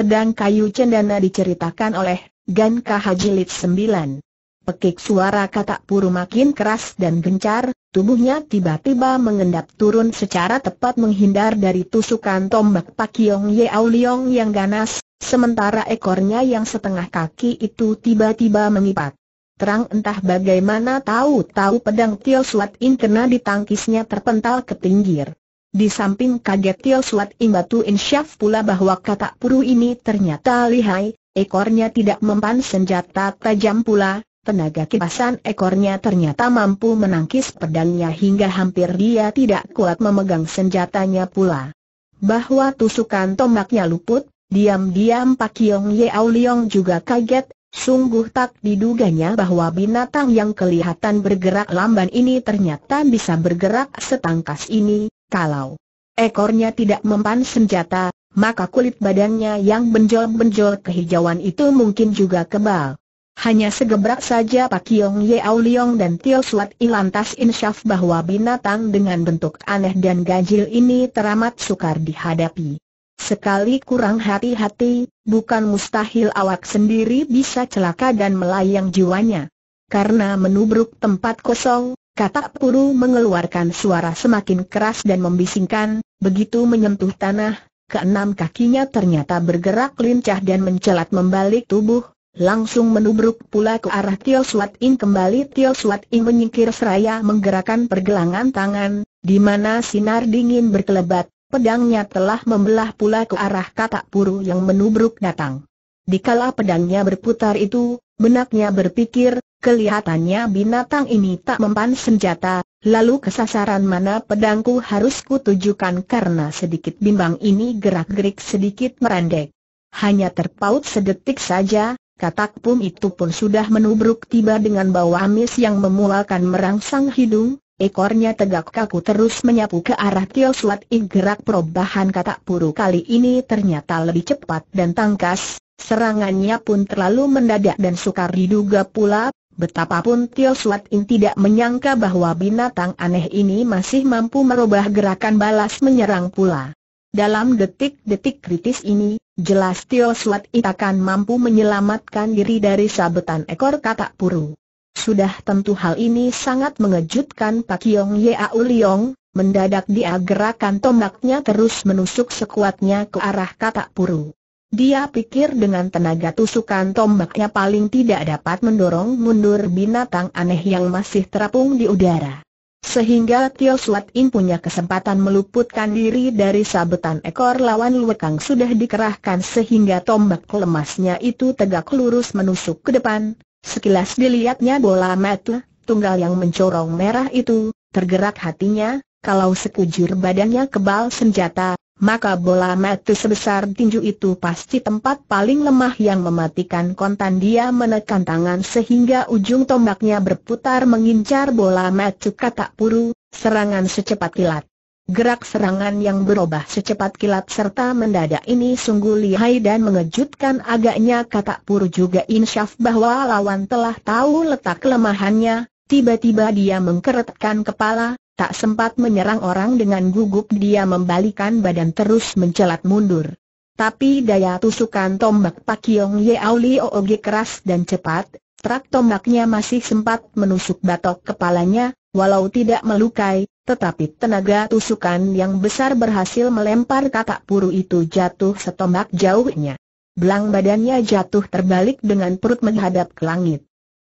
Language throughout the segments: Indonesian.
Pedang kayu cendana diceritakan oleh Gan Kahajilid 9. Pekik suara kata puru makin keras dan gencar, tubuhnya tiba-tiba mengendap turun secara tepat menghindar dari tusukan tombak Pak Yong Yeau Leong yang ganas, sementara ekornya yang setengah kaki itu tiba-tiba mengipat. Terang entah bagaimana tahu-tahu pedang Tio Suat In kena di terpental ke pinggir. Di samping kaget Tio Suat Imbatu Insyaf pula bahwa katak puru ini ternyata lihai, ekornya tidak mempan senjata tajam pula, tenaga kipasan ekornya ternyata mampu menangkis pedangnya hingga hampir dia tidak kuat memegang senjatanya pula. Bahwa tusukan tombaknya luput, diam-diam Pak Yong Yeau Leong juga kaget, sungguh tak diduganya bahwa binatang yang kelihatan bergerak lamban ini ternyata bisa bergerak setangkas ini, kalau ekornya tidak mempan senjata, maka kulit badannya yang benjol-benjol kehijauan itu mungkin juga kebal. Hanya segebrak saja Pak Yong Yeau Liong dan Tio Suat lantas insyaf bahwa binatang dengan bentuk aneh dan ganjil ini teramat sukar dihadapi. Sekali kurang hati-hati, bukan mustahil awak sendiri bisa celaka dan melayang jiwanya. Karena menubruk tempat kosong, Katak puru mengeluarkan suara semakin keras dan membisingkan, begitu menyentuh tanah, keenam kakinya ternyata bergerak lincah dan mencelat membalik tubuh, langsung menubruk pula ke arah Tio Suat In kembali Tio Suat Ing menyingkir seraya menggerakkan pergelangan tangan, di mana sinar dingin berkelebat, pedangnya telah membelah pula ke arah katak puru yang menubruk datang. Dikala pedangnya berputar itu, benaknya berpikir, Kelihatannya binatang ini tak mempan senjata, lalu kesasaran mana pedangku harus kutujukan karena sedikit bimbang ini gerak-gerik sedikit merendek. Hanya terpaut sedetik saja, katak pum itu pun sudah menubruk tiba dengan bau amis yang memualkan merangsang hidung, ekornya tegak kaku terus menyapu ke arah Tio Suat I gerak perubahan katak puru kali ini ternyata lebih cepat dan tangkas, Serangannya pun terlalu mendadak dan sukar diduga pula Betapapun Tio Suat In tidak menyangka bahwa binatang aneh ini masih mampu merubah gerakan balas menyerang pula. Dalam detik-detik kritis ini, jelas Tio Suat In akan mampu menyelamatkan diri dari sabetan ekor katak puru. Sudah tentu hal ini sangat mengejutkan Pak Yong Yau Liong, mendadak dia gerakan tombaknya terus menusuk sekuatnya ke arah katak puru. Dia pikir dengan tenaga tusukan tombaknya paling tidak dapat mendorong mundur binatang aneh yang masih terapung di udara. Sehingga Tio Suat In punya kesempatan meluputkan diri dari sabetan ekor lawan Luekang sudah dikerahkan sehingga tombak lemasnya itu tegak lurus menusuk ke depan. Sekilas dilihatnya bola mata, tunggal yang mencorong merah itu, tergerak hatinya, kalau sekujur badannya kebal senjata, maka bola mati sebesar tinju itu pasti tempat paling lemah yang mematikan kontan dia menekan tangan sehingga ujung tombaknya berputar mengincar bola mati katak puru, serangan secepat kilat. Gerak serangan yang berubah secepat kilat serta mendadak ini sungguh lihai dan mengejutkan agaknya katak puru juga insyaf bahwa lawan telah tahu letak kelemahannya, tiba-tiba dia mengkeretkan kepala, Tak sempat menyerang orang dengan gugup dia membalikan badan terus mencelat mundur. Tapi daya tusukan tombak Pak Yong Ye Auli Oogi keras dan cepat, trak tombaknya masih sempat menusuk batok kepalanya, walau tidak melukai, tetapi tenaga tusukan yang besar berhasil melempar kakak puru itu jatuh setombak jauhnya. Belang badannya jatuh terbalik dengan perut menghadap ke langit.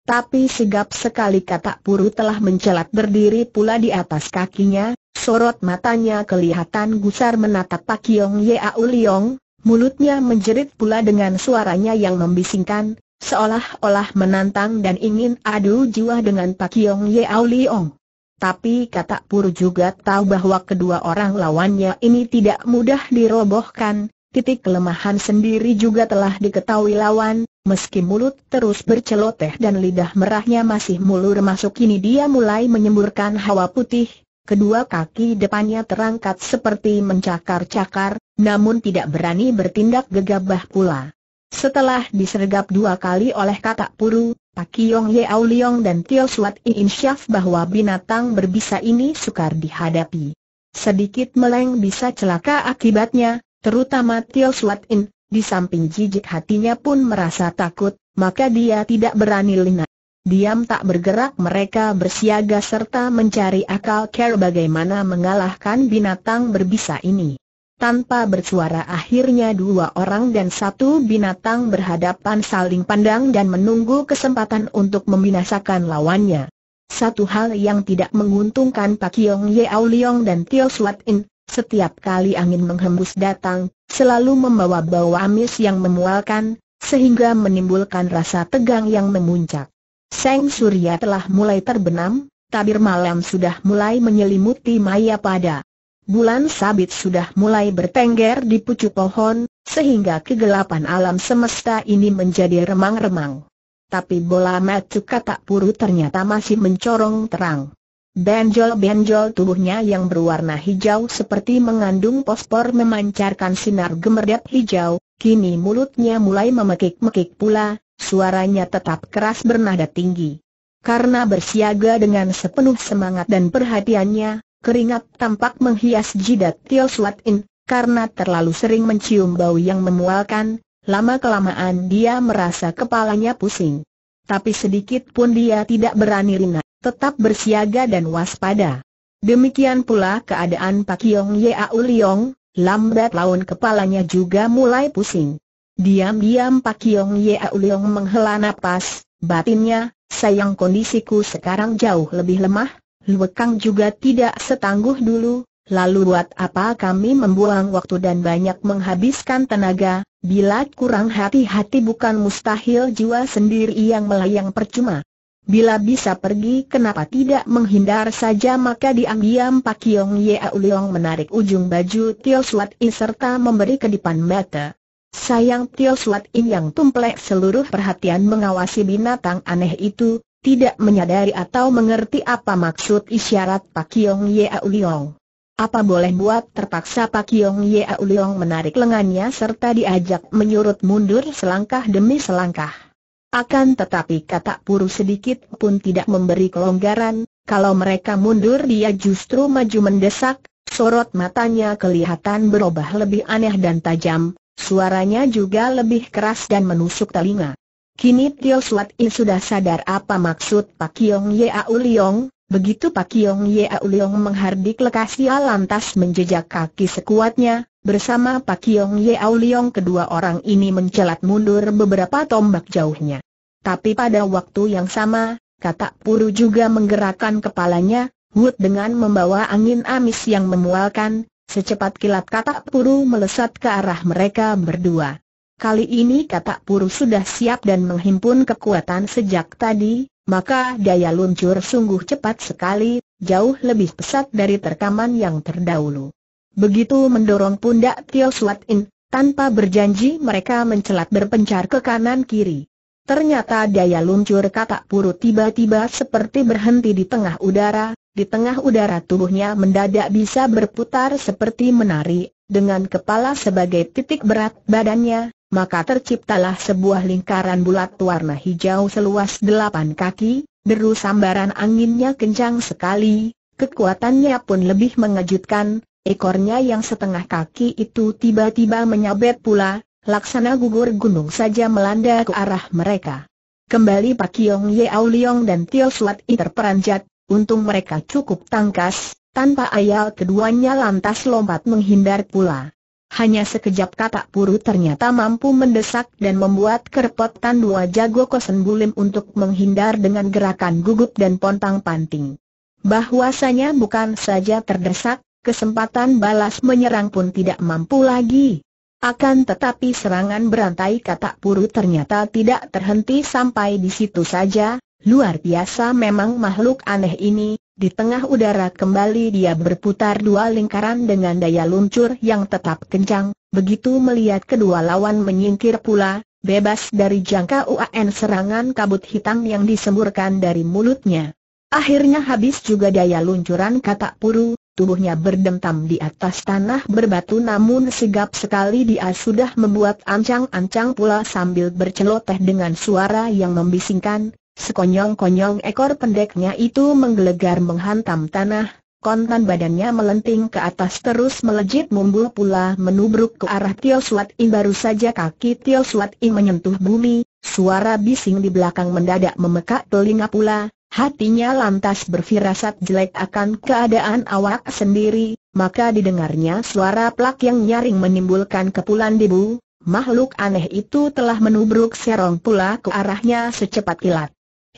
Tapi sigap sekali katak puru telah mencelat berdiri pula di atas kakinya, sorot matanya kelihatan gusar menatap Pak Yong Au Liong, mulutnya menjerit pula dengan suaranya yang membisingkan, seolah-olah menantang dan ingin adu jiwa dengan Pak Yong Au Liong. Tapi katak puru juga tahu bahwa kedua orang lawannya ini tidak mudah dirobohkan, titik kelemahan sendiri juga telah diketahui lawan, meski mulut terus berceloteh dan lidah merahnya masih mulur masuk kini dia mulai menyemburkan hawa putih, kedua kaki depannya terangkat seperti mencakar-cakar, namun tidak berani bertindak gegabah pula. Setelah disergap dua kali oleh kakak Puru, Pak Yong Au Liong dan Tio Suat syaf bahwa binatang berbisa ini sukar dihadapi. Sedikit meleng bisa celaka akibatnya, terutama Tio Suat In, di samping jijik hatinya pun merasa takut, maka dia tidak berani lina, Diam tak bergerak mereka bersiaga serta mencari akal care bagaimana mengalahkan binatang berbisa ini. Tanpa bersuara akhirnya dua orang dan satu binatang berhadapan saling pandang dan menunggu kesempatan untuk membinasakan lawannya. Satu hal yang tidak menguntungkan Pak Yong Ye Leong dan Tio Suat In, setiap kali angin menghembus datang, selalu membawa bau amis yang memualkan, sehingga menimbulkan rasa tegang yang memuncak. Seng Surya telah mulai terbenam, tabir malam sudah mulai menyelimuti maya pada. Bulan sabit sudah mulai bertengger di pucuk pohon, sehingga kegelapan alam semesta ini menjadi remang-remang. Tapi bola macuka tak puru ternyata masih mencorong terang. Benjol-benjol tubuhnya yang berwarna hijau seperti mengandung fosfor memancarkan sinar gemerdap hijau, kini mulutnya mulai memekik-mekik pula, suaranya tetap keras bernada tinggi. Karena bersiaga dengan sepenuh semangat dan perhatiannya, keringat tampak menghias jidat Tio Suat In, karena terlalu sering mencium bau yang memualkan, lama-kelamaan dia merasa kepalanya pusing. Tapi sedikit pun dia tidak berani rina tetap bersiaga dan waspada. Demikian pula keadaan Pak Yong Yau Liong, lambat laun kepalanya juga mulai pusing. Diam-diam Pak Yong Yau Liong menghela nafas, batinnya, sayang kondisiku sekarang jauh lebih lemah, Luekang juga tidak setangguh dulu, lalu buat apa kami membuang waktu dan banyak menghabiskan tenaga, bila kurang hati-hati bukan mustahil jiwa sendiri yang melayang percuma. Bila bisa pergi kenapa tidak menghindar saja maka diam-diam Pak Yong Ye Leong menarik ujung baju Tio Suat In serta memberi kedipan mata. Sayang Tio Suat In yang tumplek seluruh perhatian mengawasi binatang aneh itu, tidak menyadari atau mengerti apa maksud isyarat Pak Yong Ye Leong. Apa boleh buat terpaksa Pak Yong Ye Leong menarik lengannya serta diajak menyurut mundur selangkah demi selangkah. Akan tetapi kata puru sedikit pun tidak memberi kelonggaran, kalau mereka mundur dia justru maju mendesak, sorot matanya kelihatan berubah lebih aneh dan tajam, suaranya juga lebih keras dan menusuk telinga. Kini Tio Suat In sudah sadar apa maksud Pak Kiong Yau Liong, begitu Pak Kiong Yau Liong menghardik lekas dia lantas menjejak kaki sekuatnya, Bersama Pak Yong Yeau Liong kedua orang ini mencelat mundur beberapa tombak jauhnya. Tapi pada waktu yang sama, kata Puru juga menggerakkan kepalanya, Wood dengan membawa angin amis yang memualkan, secepat kilat kata Puru melesat ke arah mereka berdua. Kali ini kata Puru sudah siap dan menghimpun kekuatan sejak tadi, maka daya luncur sungguh cepat sekali, jauh lebih pesat dari terkaman yang terdahulu. Begitu mendorong pundak Tio Suat In, tanpa berjanji mereka mencelat berpencar ke kanan-kiri. Ternyata daya luncur katak puru tiba-tiba seperti berhenti di tengah udara, di tengah udara tubuhnya mendadak bisa berputar seperti menari, dengan kepala sebagai titik berat badannya, maka terciptalah sebuah lingkaran bulat warna hijau seluas delapan kaki, deru sambaran anginnya kencang sekali, kekuatannya pun lebih mengejutkan, Ekornya yang setengah kaki itu tiba-tiba menyabet pula, laksana gugur gunung saja melanda ke arah mereka. Kembali Pak Yong Ye Liong dan Tio Suat I terperanjat, untung mereka cukup tangkas, tanpa ayal keduanya lantas lompat menghindar pula. Hanya sekejap kata puru ternyata mampu mendesak dan membuat kerepotan dua jago kosen bulim untuk menghindar dengan gerakan gugup dan pontang panting. Bahwasanya bukan saja terdesak, kesempatan balas menyerang pun tidak mampu lagi. Akan tetapi serangan berantai katak puru ternyata tidak terhenti sampai di situ saja, luar biasa memang makhluk aneh ini, di tengah udara kembali dia berputar dua lingkaran dengan daya luncur yang tetap kencang, begitu melihat kedua lawan menyingkir pula, bebas dari jangka UAN serangan kabut hitam yang disemburkan dari mulutnya. Akhirnya habis juga daya luncuran katak puru, tubuhnya berdentam di atas tanah berbatu namun segap sekali dia sudah membuat ancang-ancang pula sambil berceloteh dengan suara yang membisingkan, sekonyong-konyong ekor pendeknya itu menggelegar menghantam tanah, kontan badannya melenting ke atas terus melejit mumbul pula menubruk ke arah Tio Suat In baru saja kaki Tio Suat In menyentuh bumi, suara bising di belakang mendadak memekak telinga pula, Hatinya lantas berfirasat jelek akan keadaan awak sendiri, maka didengarnya suara plak yang nyaring menimbulkan kepulan debu, makhluk aneh itu telah menubruk serong pula ke arahnya secepat kilat.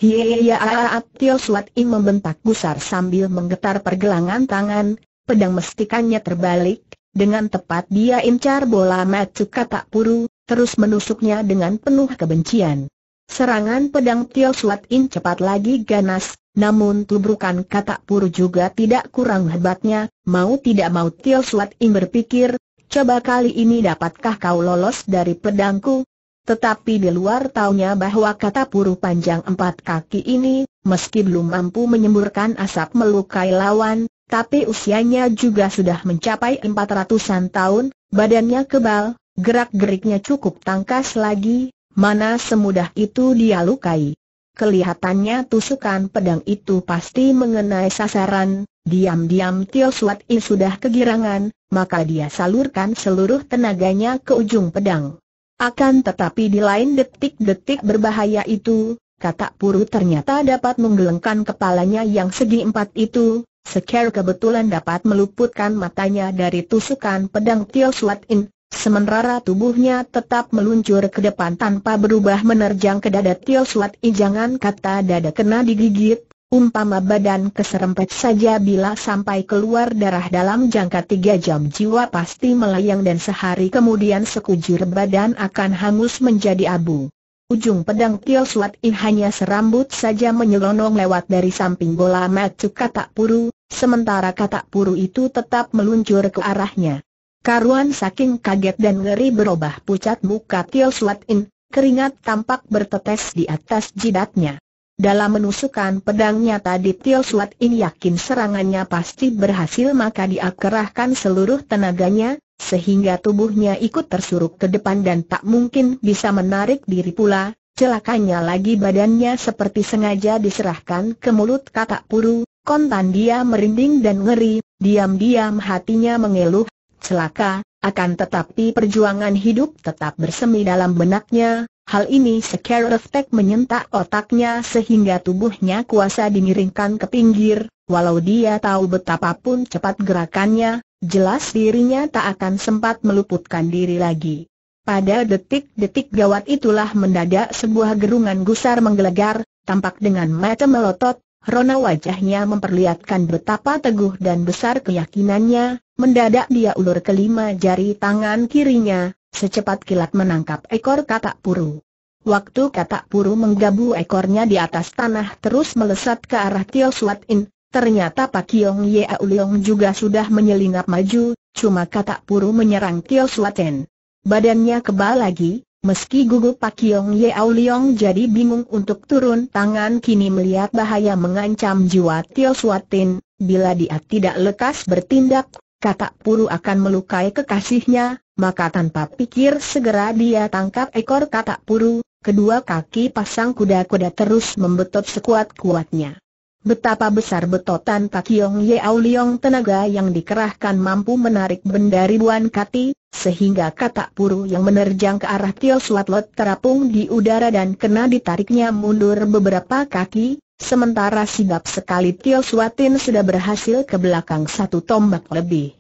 Hiyayaat Tio Suat I membentak gusar sambil menggetar pergelangan tangan, pedang mestikannya terbalik, dengan tepat dia incar bola matu katak puru, terus menusuknya dengan penuh kebencian. Serangan pedang Tio Suat In cepat lagi ganas, namun tubrukan katak puru juga tidak kurang hebatnya, mau tidak mau Tio Suat In berpikir, coba kali ini dapatkah kau lolos dari pedangku? Tetapi di luar taunya bahwa kata puru panjang empat kaki ini, meski belum mampu menyemburkan asap melukai lawan, tapi usianya juga sudah mencapai empat ratusan tahun, badannya kebal, gerak-geriknya cukup tangkas lagi, Mana semudah itu dia lukai. Kelihatannya tusukan pedang itu pasti mengenai sasaran, diam-diam Tio Suat I sudah kegirangan, maka dia salurkan seluruh tenaganya ke ujung pedang. Akan tetapi di lain detik-detik berbahaya itu, katak puru ternyata dapat menggelengkan kepalanya yang segi empat itu, sekar kebetulan dapat meluputkan matanya dari tusukan pedang Tio Suat In, Sementara tubuhnya tetap meluncur ke depan tanpa berubah menerjang ke dada Tio Suat I jangan kata dada kena digigit, umpama badan keserempet saja bila sampai keluar darah dalam jangka tiga jam jiwa pasti melayang dan sehari kemudian sekujur badan akan hangus menjadi abu. Ujung pedang Tio Suat I hanya serambut saja menyelonong lewat dari samping bola macu katak puru, sementara katak puru itu tetap meluncur ke arahnya. Karuan saking kaget dan ngeri berubah pucat muka Tio Suat In, keringat tampak bertetes di atas jidatnya. Dalam menusukan pedangnya tadi Tio Suat In yakin serangannya pasti berhasil maka dia kerahkan seluruh tenaganya, sehingga tubuhnya ikut tersurut ke depan dan tak mungkin bisa menarik diri pula. Celakanya lagi badannya seperti sengaja diserahkan ke mulut katak puru, kontan dia merinding dan ngeri, diam-diam hatinya mengeluh, celaka, akan tetapi perjuangan hidup tetap bersemi dalam benaknya, hal ini secara efek menyentak otaknya sehingga tubuhnya kuasa dimiringkan ke pinggir, walau dia tahu betapapun cepat gerakannya, jelas dirinya tak akan sempat meluputkan diri lagi. Pada detik-detik gawat itulah mendadak sebuah gerungan gusar menggelegar, tampak dengan mata melotot, Rona wajahnya memperlihatkan betapa teguh dan besar keyakinannya, Mendadak dia ulur kelima jari tangan kirinya, secepat kilat menangkap ekor katak puru. Waktu katak puru menggabu ekornya di atas tanah terus melesat ke arah Tio Suat In, ternyata Pak Kiong Ye Auliong juga sudah menyelinap maju, cuma katak puru menyerang Tio Suat In. Badannya kebal lagi, meski gugup Pak Kiong Ye Auliong jadi bingung untuk turun tangan kini melihat bahaya mengancam jiwa Tio Suat In, bila dia tidak lekas bertindak, katak puru akan melukai kekasihnya, maka tanpa pikir segera dia tangkap ekor katak puru, kedua kaki pasang kuda-kuda terus membetot sekuat-kuatnya. Betapa besar betotan Pak Yong Yeau Liong tenaga yang dikerahkan mampu menarik benda ribuan kati, sehingga katak puru yang menerjang ke arah Tio Lot terapung di udara dan kena ditariknya mundur beberapa kaki, Sementara sigap sekali Tio Suatin sudah berhasil ke belakang satu tombak lebih.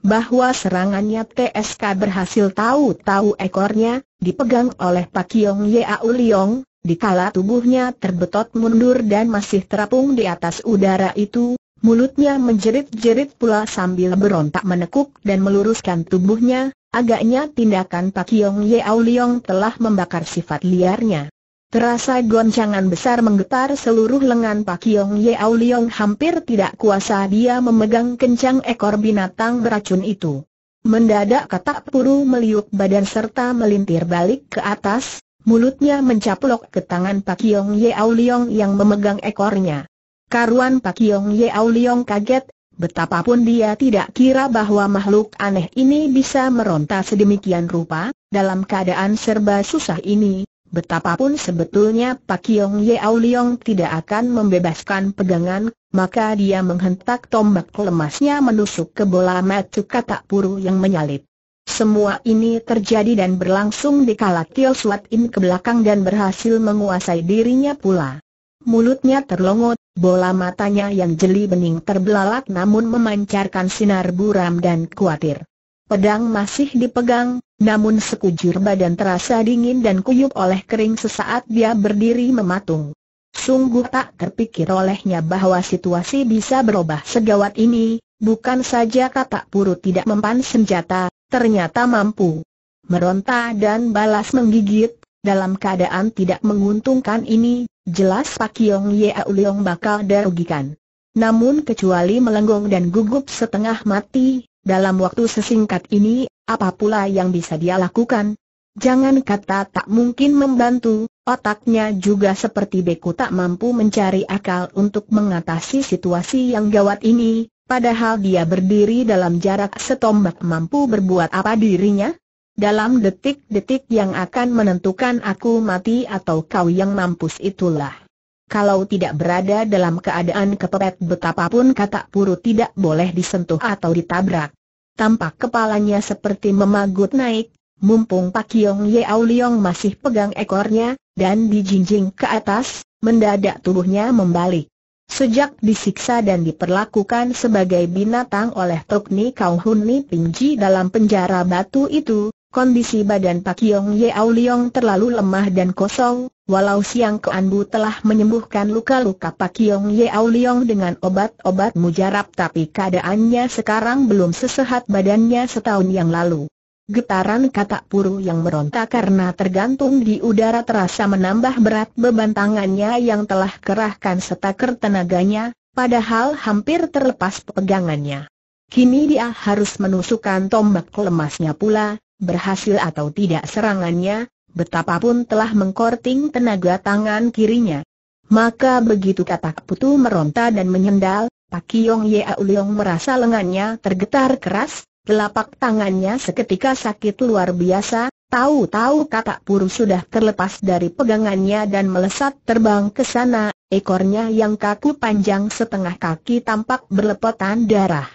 Bahwa serangannya TSK berhasil tahu-tahu ekornya, dipegang oleh Pak Kiong Yau Liong, dikala tubuhnya terbetot mundur dan masih terapung di atas udara itu, mulutnya menjerit-jerit pula sambil berontak menekuk dan meluruskan tubuhnya, agaknya tindakan Pak Kiong Yau Liong telah membakar sifat liarnya. Terasa goncangan besar menggetar seluruh lengan Pak Yong Yeau Liong hampir tidak kuasa dia memegang kencang ekor binatang beracun itu. Mendadak katak puru meliuk badan serta melintir balik ke atas, mulutnya mencaplok ke tangan Pak Yong Yeau Liong yang memegang ekornya. Karuan Pak Yong Yeau Liong kaget, betapapun dia tidak kira bahwa makhluk aneh ini bisa meronta sedemikian rupa, dalam keadaan serba susah ini, Betapapun sebetulnya Pak Yong Yao Leong tidak akan membebaskan pegangan, maka dia menghentak tombak lemasnya menusuk ke bola mata katak puru yang menyalip. Semua ini terjadi dan berlangsung di kala Tio Suat In ke belakang dan berhasil menguasai dirinya pula. Mulutnya terlongot, bola matanya yang jeli bening terbelalak namun memancarkan sinar buram dan khawatir. Pedang masih dipegang, namun sekujur badan terasa dingin dan kuyup oleh kering sesaat dia berdiri mematung. Sungguh tak terpikir olehnya bahwa situasi bisa berubah segawat ini, bukan saja katak puru tidak mempan senjata, ternyata mampu meronta dan balas menggigit, dalam keadaan tidak menguntungkan ini, jelas Pak Yong Yau Leong bakal dirugikan. Namun kecuali melenggong dan gugup setengah mati, dalam waktu sesingkat ini, apa pula yang bisa dia lakukan? Jangan kata tak mungkin membantu, otaknya juga seperti beku tak mampu mencari akal untuk mengatasi situasi yang gawat ini, padahal dia berdiri dalam jarak setombak mampu berbuat apa dirinya? Dalam detik-detik yang akan menentukan aku mati atau kau yang mampus itulah kalau tidak berada dalam keadaan kepepet betapapun kata puru tidak boleh disentuh atau ditabrak. Tampak kepalanya seperti memagut naik, mumpung Pak Yong Yeau Liong masih pegang ekornya, dan dijinjing ke atas, mendadak tubuhnya membalik. Sejak disiksa dan diperlakukan sebagai binatang oleh Tok Ni Kau Hun Ni Pingji dalam penjara batu itu, Kondisi badan Pak Yong Yeau Liong terlalu lemah dan kosong, walau Siang Keanbu telah menyembuhkan luka-luka Pak Yong Yeau Liong dengan obat-obat mujarab tapi keadaannya sekarang belum sesehat badannya setahun yang lalu. Getaran katak puru yang meronta karena tergantung di udara terasa menambah berat beban tangannya yang telah kerahkan setaker tenaganya, padahal hampir terlepas pegangannya. Kini dia harus menusukkan tombak lemasnya pula, berhasil atau tidak serangannya, betapapun telah mengkorting tenaga tangan kirinya. Maka begitu katak putu meronta dan menyendal, Pak Yong Ye Auliong merasa lengannya tergetar keras, telapak tangannya seketika sakit luar biasa, tahu-tahu katak puru sudah terlepas dari pegangannya dan melesat terbang ke sana, ekornya yang kaku panjang setengah kaki tampak berlepotan darah.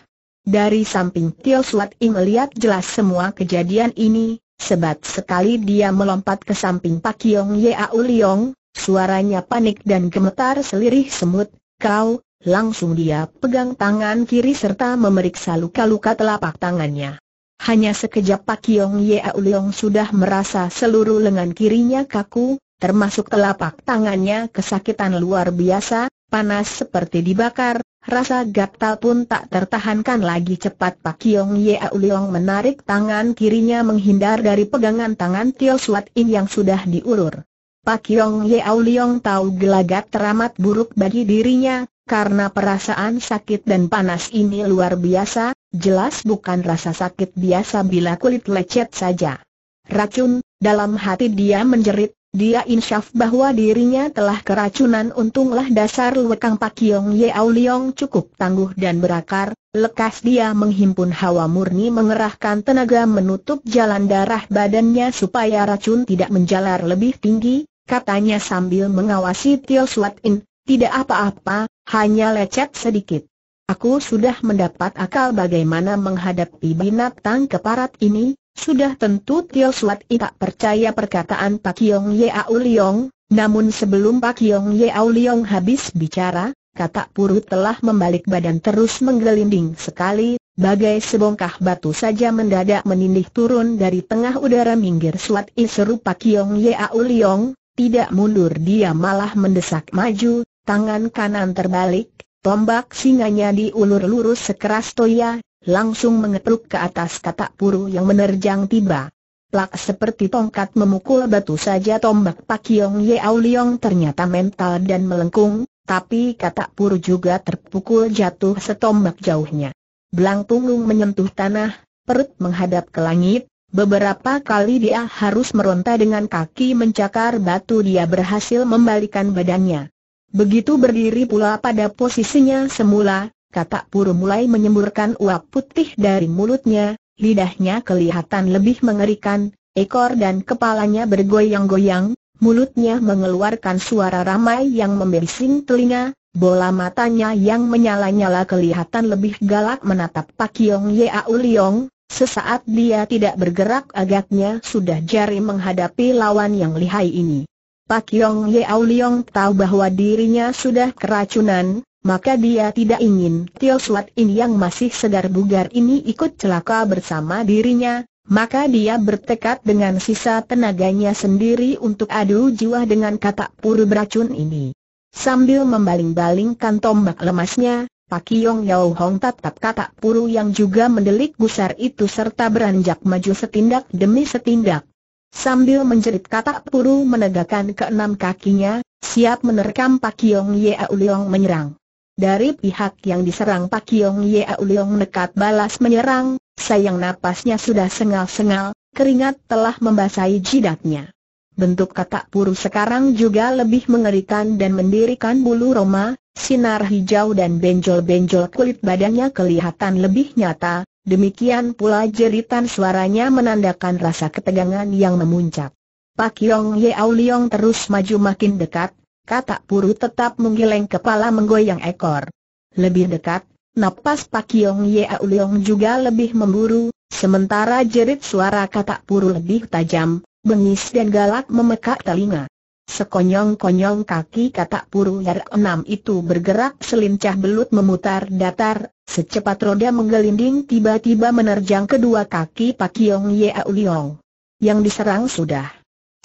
Dari samping Tio Suat I melihat jelas semua kejadian ini, sebat sekali dia melompat ke samping Pak Yong Au Liong, suaranya panik dan gemetar selirih semut, kau, langsung dia pegang tangan kiri serta memeriksa luka-luka telapak tangannya. Hanya sekejap Pak Yong Au Liong sudah merasa seluruh lengan kirinya kaku, termasuk telapak tangannya kesakitan luar biasa, panas seperti dibakar, rasa gatal pun tak tertahankan lagi cepat Pak Kiong Ye Auliong menarik tangan kirinya menghindar dari pegangan tangan Tio Suat In yang sudah diulur. Pak Kiong Ye Auliong tahu gelagat teramat buruk bagi dirinya, karena perasaan sakit dan panas ini luar biasa, jelas bukan rasa sakit biasa bila kulit lecet saja. Racun, dalam hati dia menjerit, dia insyaf bahwa dirinya telah keracunan untunglah dasar lekang Pak Yong Yeau Leong cukup tangguh dan berakar, lekas dia menghimpun hawa murni mengerahkan tenaga menutup jalan darah badannya supaya racun tidak menjalar lebih tinggi, katanya sambil mengawasi Tio Suat In, tidak apa-apa, hanya lecet sedikit. Aku sudah mendapat akal bagaimana menghadapi binatang keparat ini, sudah tentu Tio Suat I tak percaya perkataan Pak Yong Yeau Liong, namun sebelum Pak Yong Yeau Liong habis bicara, kata purut telah membalik badan terus menggelinding sekali, bagai sebongkah batu saja mendadak menindih turun dari tengah udara minggir Suat I seru Pak Yong Yeau Liong, tidak mundur dia malah mendesak maju, tangan kanan terbalik, tombak singanya diulur lurus sekeras toya, langsung mengetuk ke atas katak puru yang menerjang tiba. Plak seperti tongkat memukul batu saja tombak Pak Yong Au Leong ternyata mental dan melengkung, tapi katak puru juga terpukul jatuh setombak jauhnya. Belang punggung menyentuh tanah, perut menghadap ke langit, beberapa kali dia harus meronta dengan kaki mencakar batu dia berhasil membalikan badannya. Begitu berdiri pula pada posisinya semula, Katak Puru mulai menyemburkan uap putih dari mulutnya, lidahnya kelihatan lebih mengerikan, ekor dan kepalanya bergoyang-goyang, mulutnya mengeluarkan suara ramai yang membising telinga, bola matanya yang menyala-nyala kelihatan lebih galak menatap Pak Yong Yau Liong, Sesaat dia tidak bergerak agaknya sudah jari menghadapi lawan yang lihai ini. Pak Yong Yeau Liong tahu bahwa dirinya sudah keracunan, maka dia tidak ingin Tio Suat ini yang masih segar bugar ini ikut celaka bersama dirinya, maka dia bertekad dengan sisa tenaganya sendiri untuk adu jiwa dengan katak puru beracun ini. Sambil membaling-balingkan tombak lemasnya, Pak Yong Yao Hong tatap katak puru yang juga mendelik gusar itu serta beranjak maju setindak demi setindak. Sambil menjerit katak puru menegakkan keenam kakinya, siap menerkam Pak Yong Yau Leong menyerang. Dari pihak yang diserang Pak Yong Ye Auliong nekat balas menyerang, sayang napasnya sudah sengal-sengal, keringat telah membasahi jidatnya. Bentuk katak puru sekarang juga lebih mengerikan dan mendirikan bulu roma, sinar hijau dan benjol-benjol kulit badannya kelihatan lebih nyata, demikian pula jeritan suaranya menandakan rasa ketegangan yang memuncak. Pak Yong Ye Auliong terus maju makin dekat, Katak Puru tetap menggeleng kepala menggoyang ekor. Lebih dekat, napas Pak Yong Yea Uliong juga lebih memburu, sementara jerit suara Katak Puru lebih tajam, bengis dan galak memekak telinga. Sekonyong-konyong kaki katak puru yang enam itu bergerak selincah belut memutar datar, secepat roda menggelinding tiba-tiba menerjang kedua kaki Pak Yong Yea Uliong. Yang diserang sudah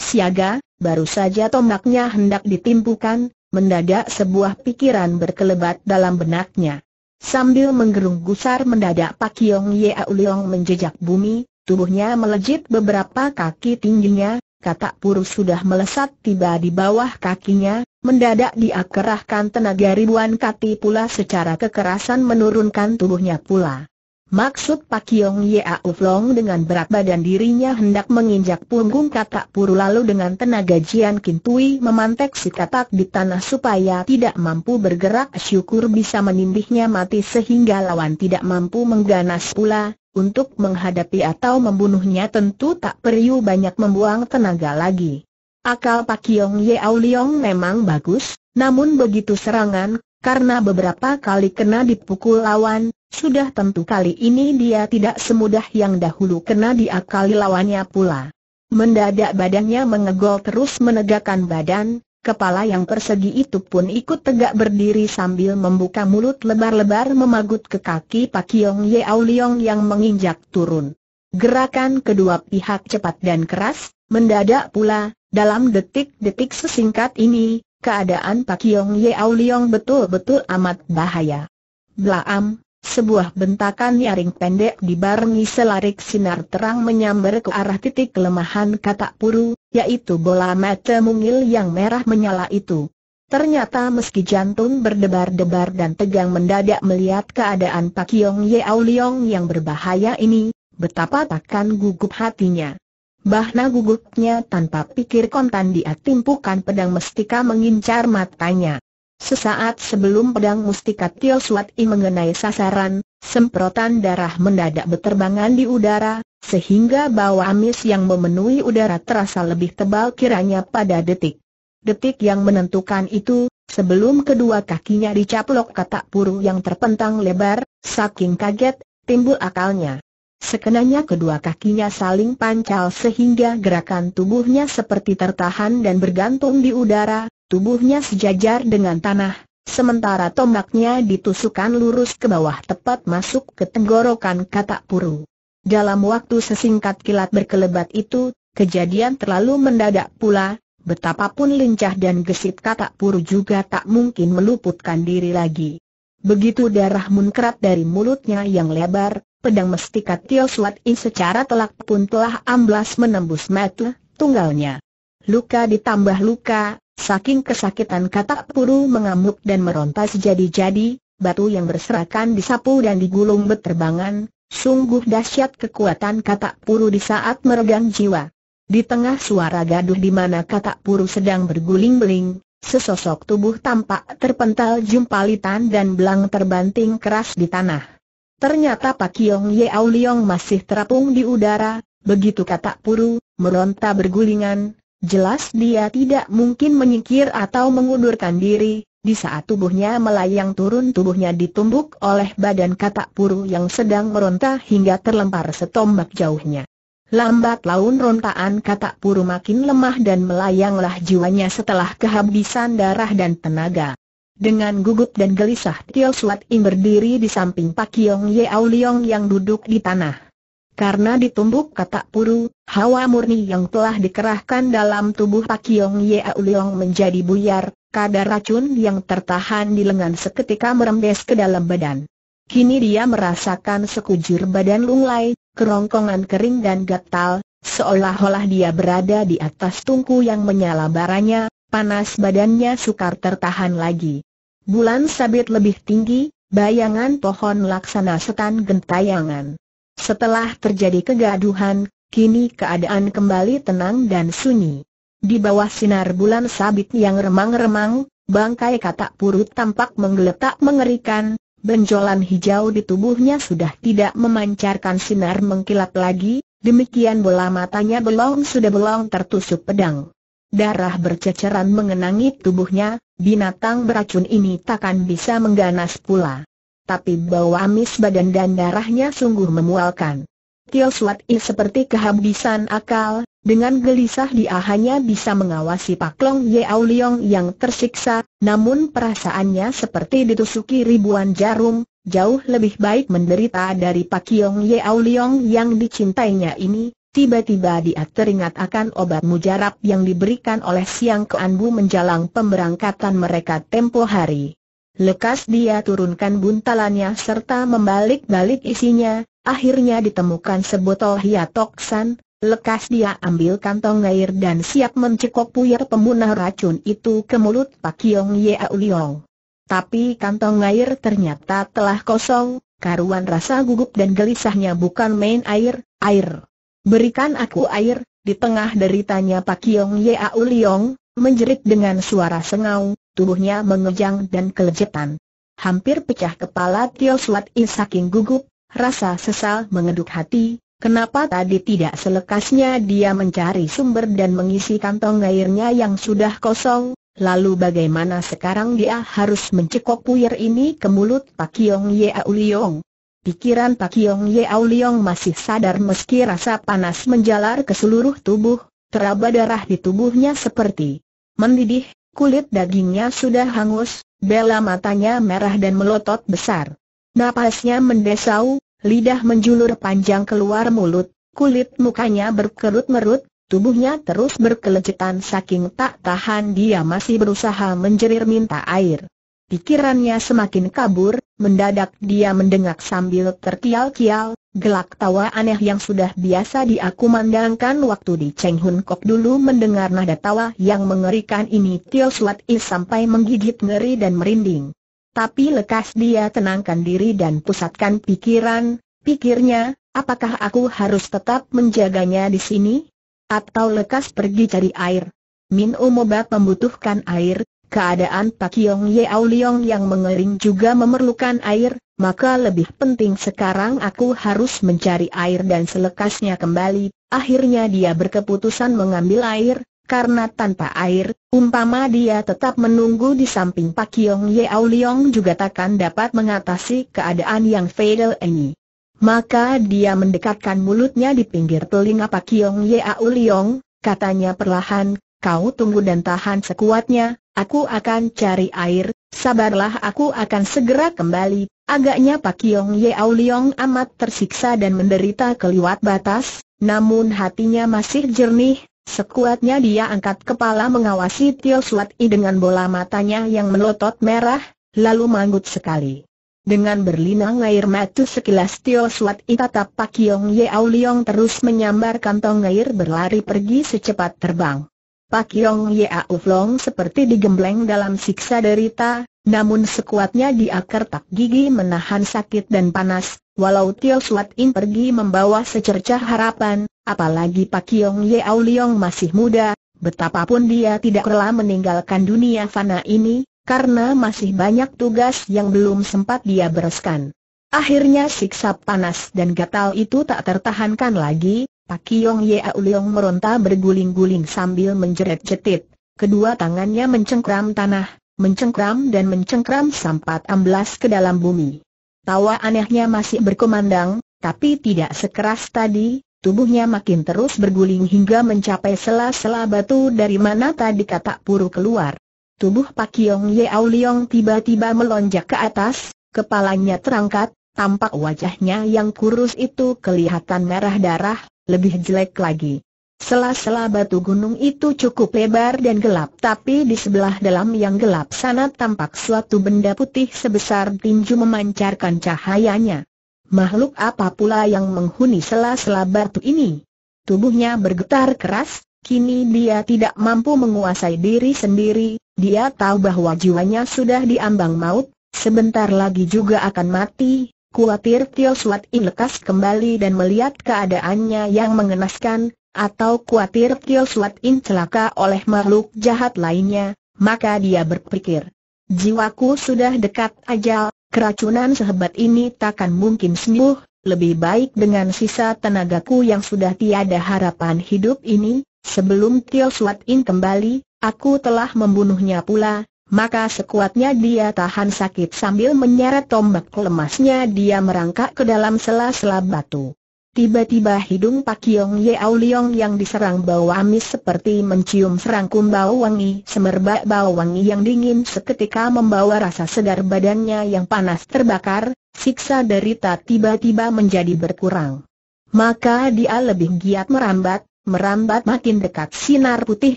Siaga, baru saja tombaknya hendak ditimpukan, mendadak sebuah pikiran berkelebat dalam benaknya. Sambil menggerung gusar mendadak Pak Yong Ye Auliong menjejak bumi, tubuhnya melejit beberapa kaki tingginya, katak puru sudah melesat tiba di bawah kakinya, mendadak diakerahkan tenaga ribuan kati pula secara kekerasan menurunkan tubuhnya pula. Maksud Pak Yong Yea Uflong dengan berat badan dirinya hendak menginjak punggung katak puru lalu dengan tenaga Jian Kintui memantek si katak di tanah supaya tidak mampu bergerak syukur bisa menindihnya mati sehingga lawan tidak mampu mengganas pula, untuk menghadapi atau membunuhnya tentu tak perlu banyak membuang tenaga lagi. Akal Pak Yong Yea Liong memang bagus, namun begitu serangan, karena beberapa kali kena dipukul lawan, sudah tentu kali ini dia tidak semudah yang dahulu kena diakali lawannya pula. Mendadak badannya mengegol terus menegakkan badan, kepala yang persegi itu pun ikut tegak berdiri sambil membuka mulut lebar-lebar memagut ke kaki Pak Yong Ye Leong yang menginjak turun. Gerakan kedua pihak cepat dan keras, mendadak pula, dalam detik-detik sesingkat ini, keadaan Pak Yong Ye Leong betul-betul amat bahaya. Blaam, sebuah bentakan nyaring pendek dibarengi selarik sinar terang menyambar ke arah titik kelemahan katak puru, yaitu bola mata mungil yang merah menyala itu. Ternyata meski jantung berdebar-debar dan tegang mendadak melihat keadaan Pak Yong Yeau Leong yang berbahaya ini, betapa takkan gugup hatinya. Bahna gugupnya tanpa pikir kontan dia timpukan pedang mestika mengincar matanya. Sesaat sebelum pedang mustika Tio Suat I mengenai sasaran, semprotan darah mendadak berterbangan di udara, sehingga bau amis yang memenuhi udara terasa lebih tebal kiranya pada detik. Detik yang menentukan itu, sebelum kedua kakinya dicaplok katak puru yang terpentang lebar, saking kaget, timbul akalnya. Sekenanya kedua kakinya saling pancal sehingga gerakan tubuhnya seperti tertahan dan bergantung di udara, tubuhnya sejajar dengan tanah, sementara tombaknya ditusukkan lurus ke bawah tepat masuk ke tenggorokan katak puru. Dalam waktu sesingkat kilat berkelebat itu, kejadian terlalu mendadak pula, betapapun lincah dan gesit katak puru juga tak mungkin meluputkan diri lagi. Begitu darah munkrat dari mulutnya yang lebar, pedang mestika Tio Suat In secara telak pun telah amblas menembus metu, tunggalnya. Luka ditambah luka, Saking kesakitan katak puru mengamuk dan meronta sejadi-jadi, batu yang berserakan disapu dan digulung beterbangan, sungguh dahsyat kekuatan katak puru di saat meregang jiwa. Di tengah suara gaduh di mana katak puru sedang berguling-beling, sesosok tubuh tampak terpental jumpalitan dan belang terbanting keras di tanah. Ternyata Pak Kiong Yeau Liong masih terapung di udara, begitu katak puru, meronta bergulingan, Jelas dia tidak mungkin menyingkir atau mengundurkan diri, di saat tubuhnya melayang turun tubuhnya ditumbuk oleh badan katak puru yang sedang meronta hingga terlempar setombak jauhnya. Lambat laun rontaan katak puru makin lemah dan melayanglah jiwanya setelah kehabisan darah dan tenaga. Dengan gugup dan gelisah Tio Suat Ing berdiri di samping Pak Yong Ye Au Liong yang duduk di tanah. Karena ditumbuk katak puru, hawa murni yang telah dikerahkan dalam tubuh Pak Yong Yau Leong menjadi buyar, kadar racun yang tertahan di lengan seketika merembes ke dalam badan. Kini dia merasakan sekujur badan lunglai, kerongkongan kering dan gatal, seolah-olah dia berada di atas tungku yang menyala baranya, panas badannya sukar tertahan lagi. Bulan sabit lebih tinggi, bayangan pohon laksana setan gentayangan. Setelah terjadi kegaduhan, kini keadaan kembali tenang dan sunyi. Di bawah sinar bulan sabit yang remang-remang, bangkai katak purut tampak menggeletak mengerikan, benjolan hijau di tubuhnya sudah tidak memancarkan sinar mengkilap lagi, demikian bola matanya belong sudah belong tertusuk pedang. Darah berceceran mengenangi tubuhnya, binatang beracun ini takkan bisa mengganas pula tapi bau amis badan dan darahnya sungguh memualkan. Tio Suat I seperti kehabisan akal, dengan gelisah dia hanya bisa mengawasi Pak Long Yao Leong yang tersiksa, namun perasaannya seperti ditusuki ribuan jarum, jauh lebih baik menderita dari Pak Yong Yao Leong yang dicintainya ini. Tiba-tiba dia teringat akan obat mujarab yang diberikan oleh Siang Keanbu menjelang pemberangkatan mereka tempo hari. Lekas dia turunkan buntalannya serta membalik-balik isinya, akhirnya ditemukan sebotol hiatoksan, lekas dia ambil kantong air dan siap mencekok puyer pemunah racun itu ke mulut Pak Yong Uliong. Tapi kantong air ternyata telah kosong, karuan rasa gugup dan gelisahnya bukan main air, air. Berikan aku air, di tengah deritanya Pak Yong Uliong menjerit dengan suara sengau, tubuhnya mengejang dan kelejetan. Hampir pecah kepala Tio Suat In saking gugup, rasa sesal mengeduk hati, kenapa tadi tidak selekasnya dia mencari sumber dan mengisi kantong airnya yang sudah kosong, lalu bagaimana sekarang dia harus mencekok puyer ini ke mulut Pak Kiong Uliong? Pikiran Pak Kiong Uliong masih sadar meski rasa panas menjalar ke seluruh tubuh, teraba darah di tubuhnya seperti mendidih, Kulit dagingnya sudah hangus, bela matanya merah dan melotot besar. Napasnya mendesau, lidah menjulur panjang keluar mulut, kulit mukanya berkerut-merut, tubuhnya terus berkelecetan saking tak tahan dia masih berusaha menjerir minta air. Pikirannya semakin kabur, mendadak dia mendengak sambil terkial-kial, Gelak tawa aneh yang sudah biasa diaku mandangkan waktu di Cheng Hun Kok dulu mendengar nada tawa yang mengerikan ini Tio Suat I sampai menggigit ngeri dan merinding. Tapi lekas dia tenangkan diri dan pusatkan pikiran, pikirnya, apakah aku harus tetap menjaganya di sini? Atau lekas pergi cari air? Min Umobat membutuhkan air, keadaan Pak Yong Ye Au Liong yang mengering juga memerlukan air, maka lebih penting sekarang aku harus mencari air dan selekasnya kembali. Akhirnya dia berkeputusan mengambil air, karena tanpa air, umpama dia tetap menunggu di samping Pak Yong Yeau Leong juga takkan dapat mengatasi keadaan yang fatal ini. Maka dia mendekatkan mulutnya di pinggir telinga Pak Yong Yeau Leong, katanya perlahan, kau tunggu dan tahan sekuatnya, aku akan cari air, Sabarlah aku akan segera kembali, agaknya Pak Kiong Au Leong amat tersiksa dan menderita keliwat batas, namun hatinya masih jernih, sekuatnya dia angkat kepala mengawasi Tio Suat I dengan bola matanya yang melotot merah, lalu manggut sekali. Dengan berlinang air mata sekilas Tio Suat I tatap Pak Kiong Au Leong terus menyambar kantong air berlari pergi secepat terbang. Pak Yong Ye Au Flong seperti digembleng dalam siksa derita, namun sekuatnya di dia tak gigi menahan sakit dan panas, walau Tio Suat In pergi membawa secercah harapan, apalagi Pak Yong Ye Au Uliong masih muda, betapapun dia tidak rela meninggalkan dunia fana ini, karena masih banyak tugas yang belum sempat dia bereskan. Akhirnya siksa panas dan gatal itu tak tertahankan lagi, Pak Yong Ye Auliong meronta berguling-guling sambil menjerit-jetit. Kedua tangannya mencengkram tanah, mencengkram dan mencengkram sampat amblas ke dalam bumi. Tawa anehnya masih berkumandang, tapi tidak sekeras tadi, tubuhnya makin terus berguling hingga mencapai sela-sela batu dari mana tadi katak puru keluar. Tubuh Pak Yong Ye Auliong tiba-tiba melonjak ke atas, kepalanya terangkat, tampak wajahnya yang kurus itu kelihatan merah darah, lebih jelek lagi. Sela-sela batu gunung itu cukup lebar dan gelap tapi di sebelah dalam yang gelap sana tampak suatu benda putih sebesar tinju memancarkan cahayanya. Makhluk apa pula yang menghuni sela-sela batu ini? Tubuhnya bergetar keras, kini dia tidak mampu menguasai diri sendiri, dia tahu bahwa jiwanya sudah diambang maut, sebentar lagi juga akan mati, Kuatir Tio Suat In lekas kembali dan melihat keadaannya yang mengenaskan, atau kuatir Tio Suat In celaka oleh makhluk jahat lainnya, maka dia berpikir, jiwaku sudah dekat ajal, keracunan sehebat ini takkan mungkin sembuh, lebih baik dengan sisa tenagaku yang sudah tiada harapan hidup ini, sebelum Tio Suat In kembali, aku telah membunuhnya pula, maka sekuatnya dia tahan sakit sambil menyeret tombak kelemasnya dia merangkak ke dalam sela-sela batu. Tiba-tiba hidung Pak Yong Ye Liong yang diserang bau amis seperti mencium serangkum bau wangi semerbak bau wangi yang dingin seketika membawa rasa segar badannya yang panas terbakar, siksa derita tiba-tiba menjadi berkurang. Maka dia lebih giat merambat, merambat makin dekat sinar putih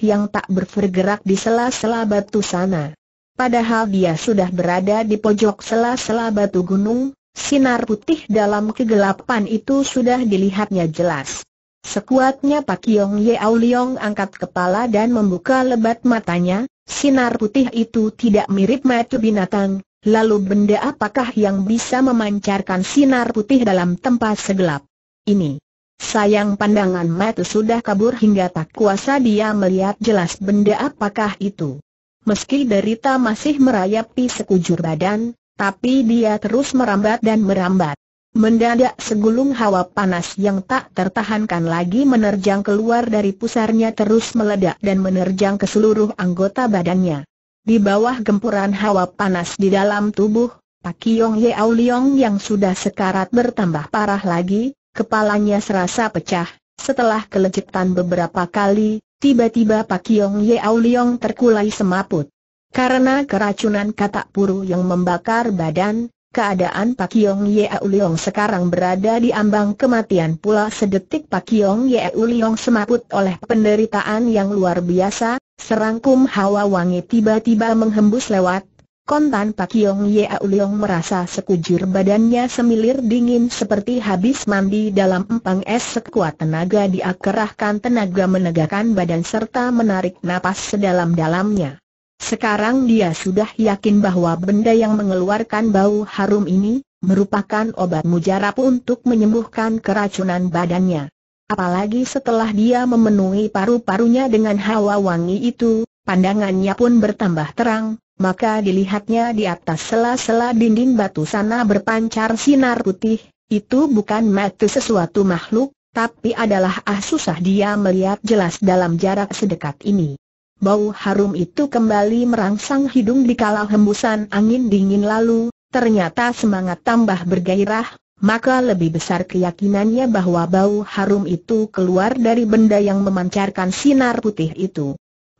yang tak bergerak di sela-sela batu sana. Padahal dia sudah berada di pojok sela-sela batu gunung, sinar putih dalam kegelapan itu sudah dilihatnya jelas. Sekuatnya Pak Yong Ye Leong angkat kepala dan membuka lebat matanya, sinar putih itu tidak mirip mata binatang, lalu benda apakah yang bisa memancarkan sinar putih dalam tempat segelap? Ini. Sayang pandangan mata sudah kabur hingga tak kuasa dia melihat jelas benda apakah itu. Meski derita masih merayapi sekujur badan, tapi dia terus merambat dan merambat. Mendadak segulung hawa panas yang tak tertahankan lagi menerjang keluar dari pusarnya terus meledak dan menerjang ke seluruh anggota badannya. Di bawah gempuran hawa panas di dalam tubuh, Pak Yong Yeau Leong yang sudah sekarat bertambah parah lagi, kepalanya serasa pecah. Setelah kelejitan beberapa kali, Tiba-tiba Pak Yong Ye Liong terkulai semaput. Karena keracunan katak puru yang membakar badan, keadaan Pak Yong Ye Liong sekarang berada di ambang kematian pula sedetik Pak Yong Ye Liong semaput oleh penderitaan yang luar biasa, serangkum hawa wangi tiba-tiba menghembus lewat, Kontan Pak Yong Yea Uliong merasa sekujur badannya semilir dingin seperti habis mandi dalam empang es sekuat tenaga dia kerahkan tenaga menegakkan badan serta menarik napas sedalam-dalamnya. Sekarang dia sudah yakin bahwa benda yang mengeluarkan bau harum ini, merupakan obat mujarab untuk menyembuhkan keracunan badannya. Apalagi setelah dia memenuhi paru-parunya dengan hawa wangi itu, pandangannya pun bertambah terang, maka dilihatnya di atas sela-sela dinding batu sana berpancar sinar putih, itu bukan mati sesuatu makhluk, tapi adalah ah susah dia melihat jelas dalam jarak sedekat ini. Bau harum itu kembali merangsang hidung di kala hembusan angin dingin lalu, ternyata semangat tambah bergairah, maka lebih besar keyakinannya bahwa bau harum itu keluar dari benda yang memancarkan sinar putih itu.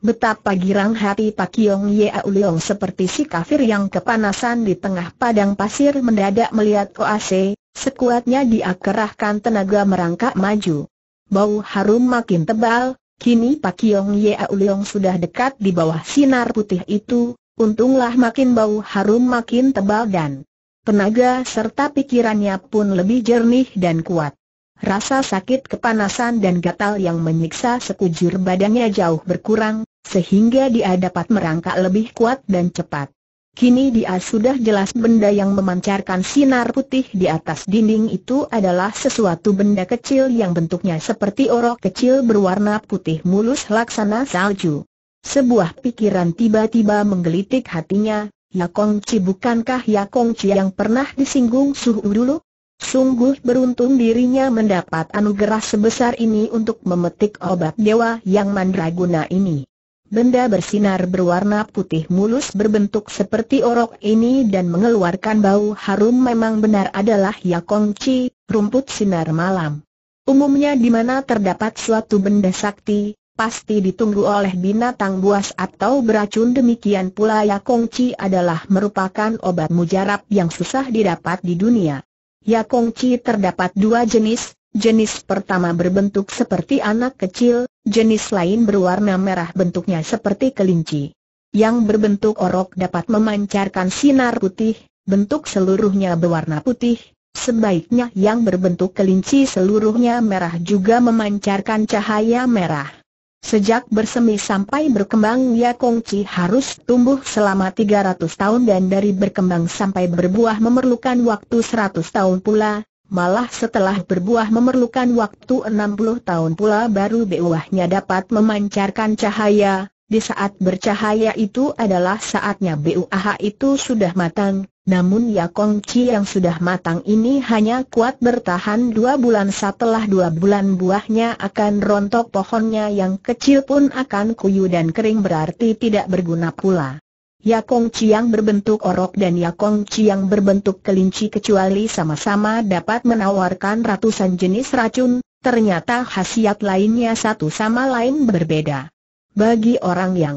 Betapa girang hati Pak Yong Yau Leong seperti si kafir yang kepanasan di tengah padang pasir mendadak melihat Oase, sekuatnya dia kerahkan tenaga merangkak maju. Bau harum makin tebal, kini Pak Yong Yau Leong sudah dekat di bawah sinar putih itu, untunglah makin bau harum makin tebal dan tenaga serta pikirannya pun lebih jernih dan kuat. Rasa sakit kepanasan dan gatal yang menyiksa sekujur badannya jauh berkurang, sehingga dia dapat merangkak lebih kuat dan cepat. Kini dia sudah jelas benda yang memancarkan sinar putih di atas dinding itu adalah sesuatu benda kecil yang bentuknya seperti orok kecil berwarna putih mulus laksana salju. Sebuah pikiran tiba-tiba menggelitik hatinya, Yakong Chi bukankah Yakong Chi yang pernah disinggung Suhu dulu? Sungguh beruntung dirinya mendapat anugerah sebesar ini untuk memetik obat dewa yang mandraguna ini. Benda bersinar berwarna putih mulus berbentuk seperti orok ini dan mengeluarkan bau harum memang benar adalah Yakong rumput sinar malam. Umumnya di mana terdapat suatu benda sakti, pasti ditunggu oleh binatang buas atau beracun demikian pula Yakong adalah merupakan obat mujarab yang susah didapat di dunia. Yakong terdapat dua jenis, Jenis pertama berbentuk seperti anak kecil, jenis lain berwarna merah bentuknya seperti kelinci. Yang berbentuk orok dapat memancarkan sinar putih, bentuk seluruhnya berwarna putih, sebaiknya yang berbentuk kelinci seluruhnya merah juga memancarkan cahaya merah. Sejak bersemi sampai berkembang Ya Kongci harus tumbuh selama 300 tahun dan dari berkembang sampai berbuah memerlukan waktu 100 tahun pula, Malah setelah berbuah memerlukan waktu 60 tahun pula baru buahnya dapat memancarkan cahaya, di saat bercahaya itu adalah saatnya buah itu sudah matang, namun ya kongci yang sudah matang ini hanya kuat bertahan dua bulan setelah dua bulan buahnya akan rontok pohonnya yang kecil pun akan kuyu dan kering berarti tidak berguna pula. Yakong Chiang berbentuk orok dan Yakong Chiang berbentuk kelinci kecuali sama-sama dapat menawarkan ratusan jenis racun, ternyata khasiat lainnya satu sama lain berbeda. Bagi orang yang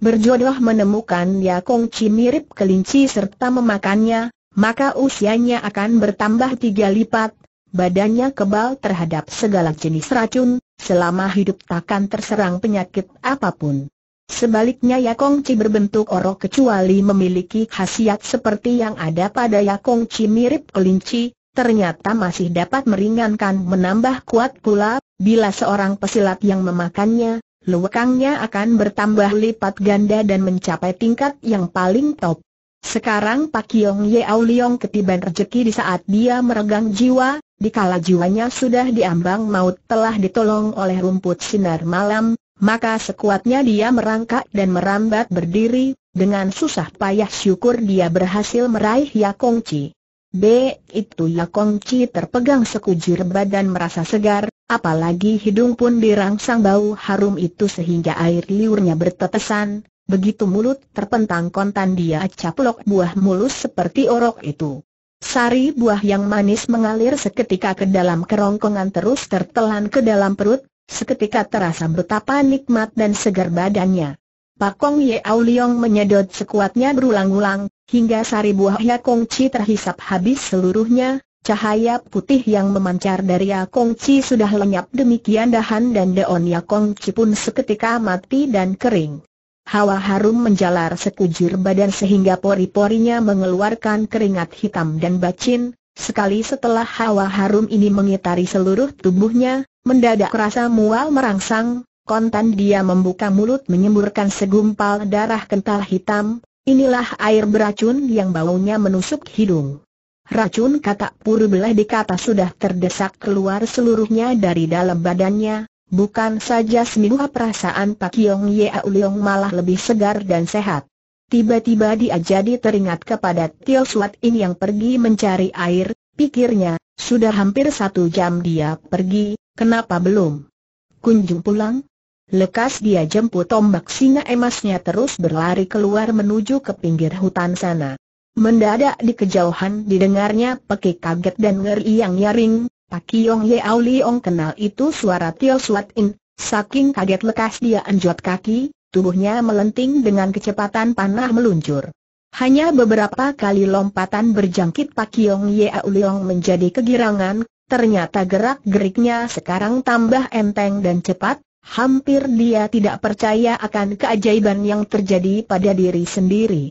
berjodoh menemukan Yakong Chi mirip kelinci serta memakannya, maka usianya akan bertambah tiga lipat, badannya kebal terhadap segala jenis racun, selama hidup takkan terserang penyakit apapun. Sebaliknya Yakong Chi berbentuk orok kecuali memiliki khasiat seperti yang ada pada Yakong Chi mirip kelinci, ternyata masih dapat meringankan menambah kuat pula, bila seorang pesilat yang memakannya, lewekangnya akan bertambah lipat ganda dan mencapai tingkat yang paling top. Sekarang Pak Yong Yeau Liong ketiban rejeki di saat dia meregang jiwa, dikala jiwanya sudah diambang maut telah ditolong oleh rumput sinar malam, maka sekuatnya dia merangkak dan merambat berdiri, dengan susah payah syukur dia berhasil meraih Yakong Chi. B. Itu Yakong Chi terpegang sekujur badan merasa segar, apalagi hidung pun dirangsang bau harum itu sehingga air liurnya bertetesan, begitu mulut terpentang kontan dia caplok buah mulus seperti orok itu. Sari buah yang manis mengalir seketika ke dalam kerongkongan terus tertelan ke dalam perut, Seketika terasa betapa nikmat dan segar badannya. Pakong Ye Auliong menyedot sekuatnya berulang-ulang, hingga sari buah Ya Kong Chi terhisap habis seluruhnya, cahaya putih yang memancar dari Ya Kong Chi sudah lenyap demikian dahan dan deon Ya Kong Chi pun seketika mati dan kering. Hawa harum menjalar sekujur badan sehingga pori-porinya mengeluarkan keringat hitam dan bacin, Sekali setelah hawa harum ini mengitari seluruh tubuhnya, Mendadak rasa mual merangsang, kontan dia membuka mulut menyemburkan segumpal darah kental hitam, inilah air beracun yang baunya menusuk hidung. Racun kata puru belah dikata sudah terdesak keluar seluruhnya dari dalam badannya, bukan saja semua perasaan Pak Yong Yea Uliong malah lebih segar dan sehat. Tiba-tiba dia jadi teringat kepada Tio Suat In yang pergi mencari air, pikirnya, sudah hampir satu jam dia pergi, Kenapa belum? Kunjung pulang? Lekas dia jemput tombak singa emasnya terus berlari keluar menuju ke pinggir hutan sana. Mendadak di kejauhan didengarnya pekik kaget dan ngeri yang nyaring, Pak Yong Au Liong kenal itu suara Tio Suat In, saking kaget lekas dia anjot kaki, tubuhnya melenting dengan kecepatan panah meluncur. Hanya beberapa kali lompatan berjangkit Pak Yong Au Liong menjadi kegirangan, ternyata gerak-geriknya sekarang tambah enteng dan cepat, hampir dia tidak percaya akan keajaiban yang terjadi pada diri sendiri.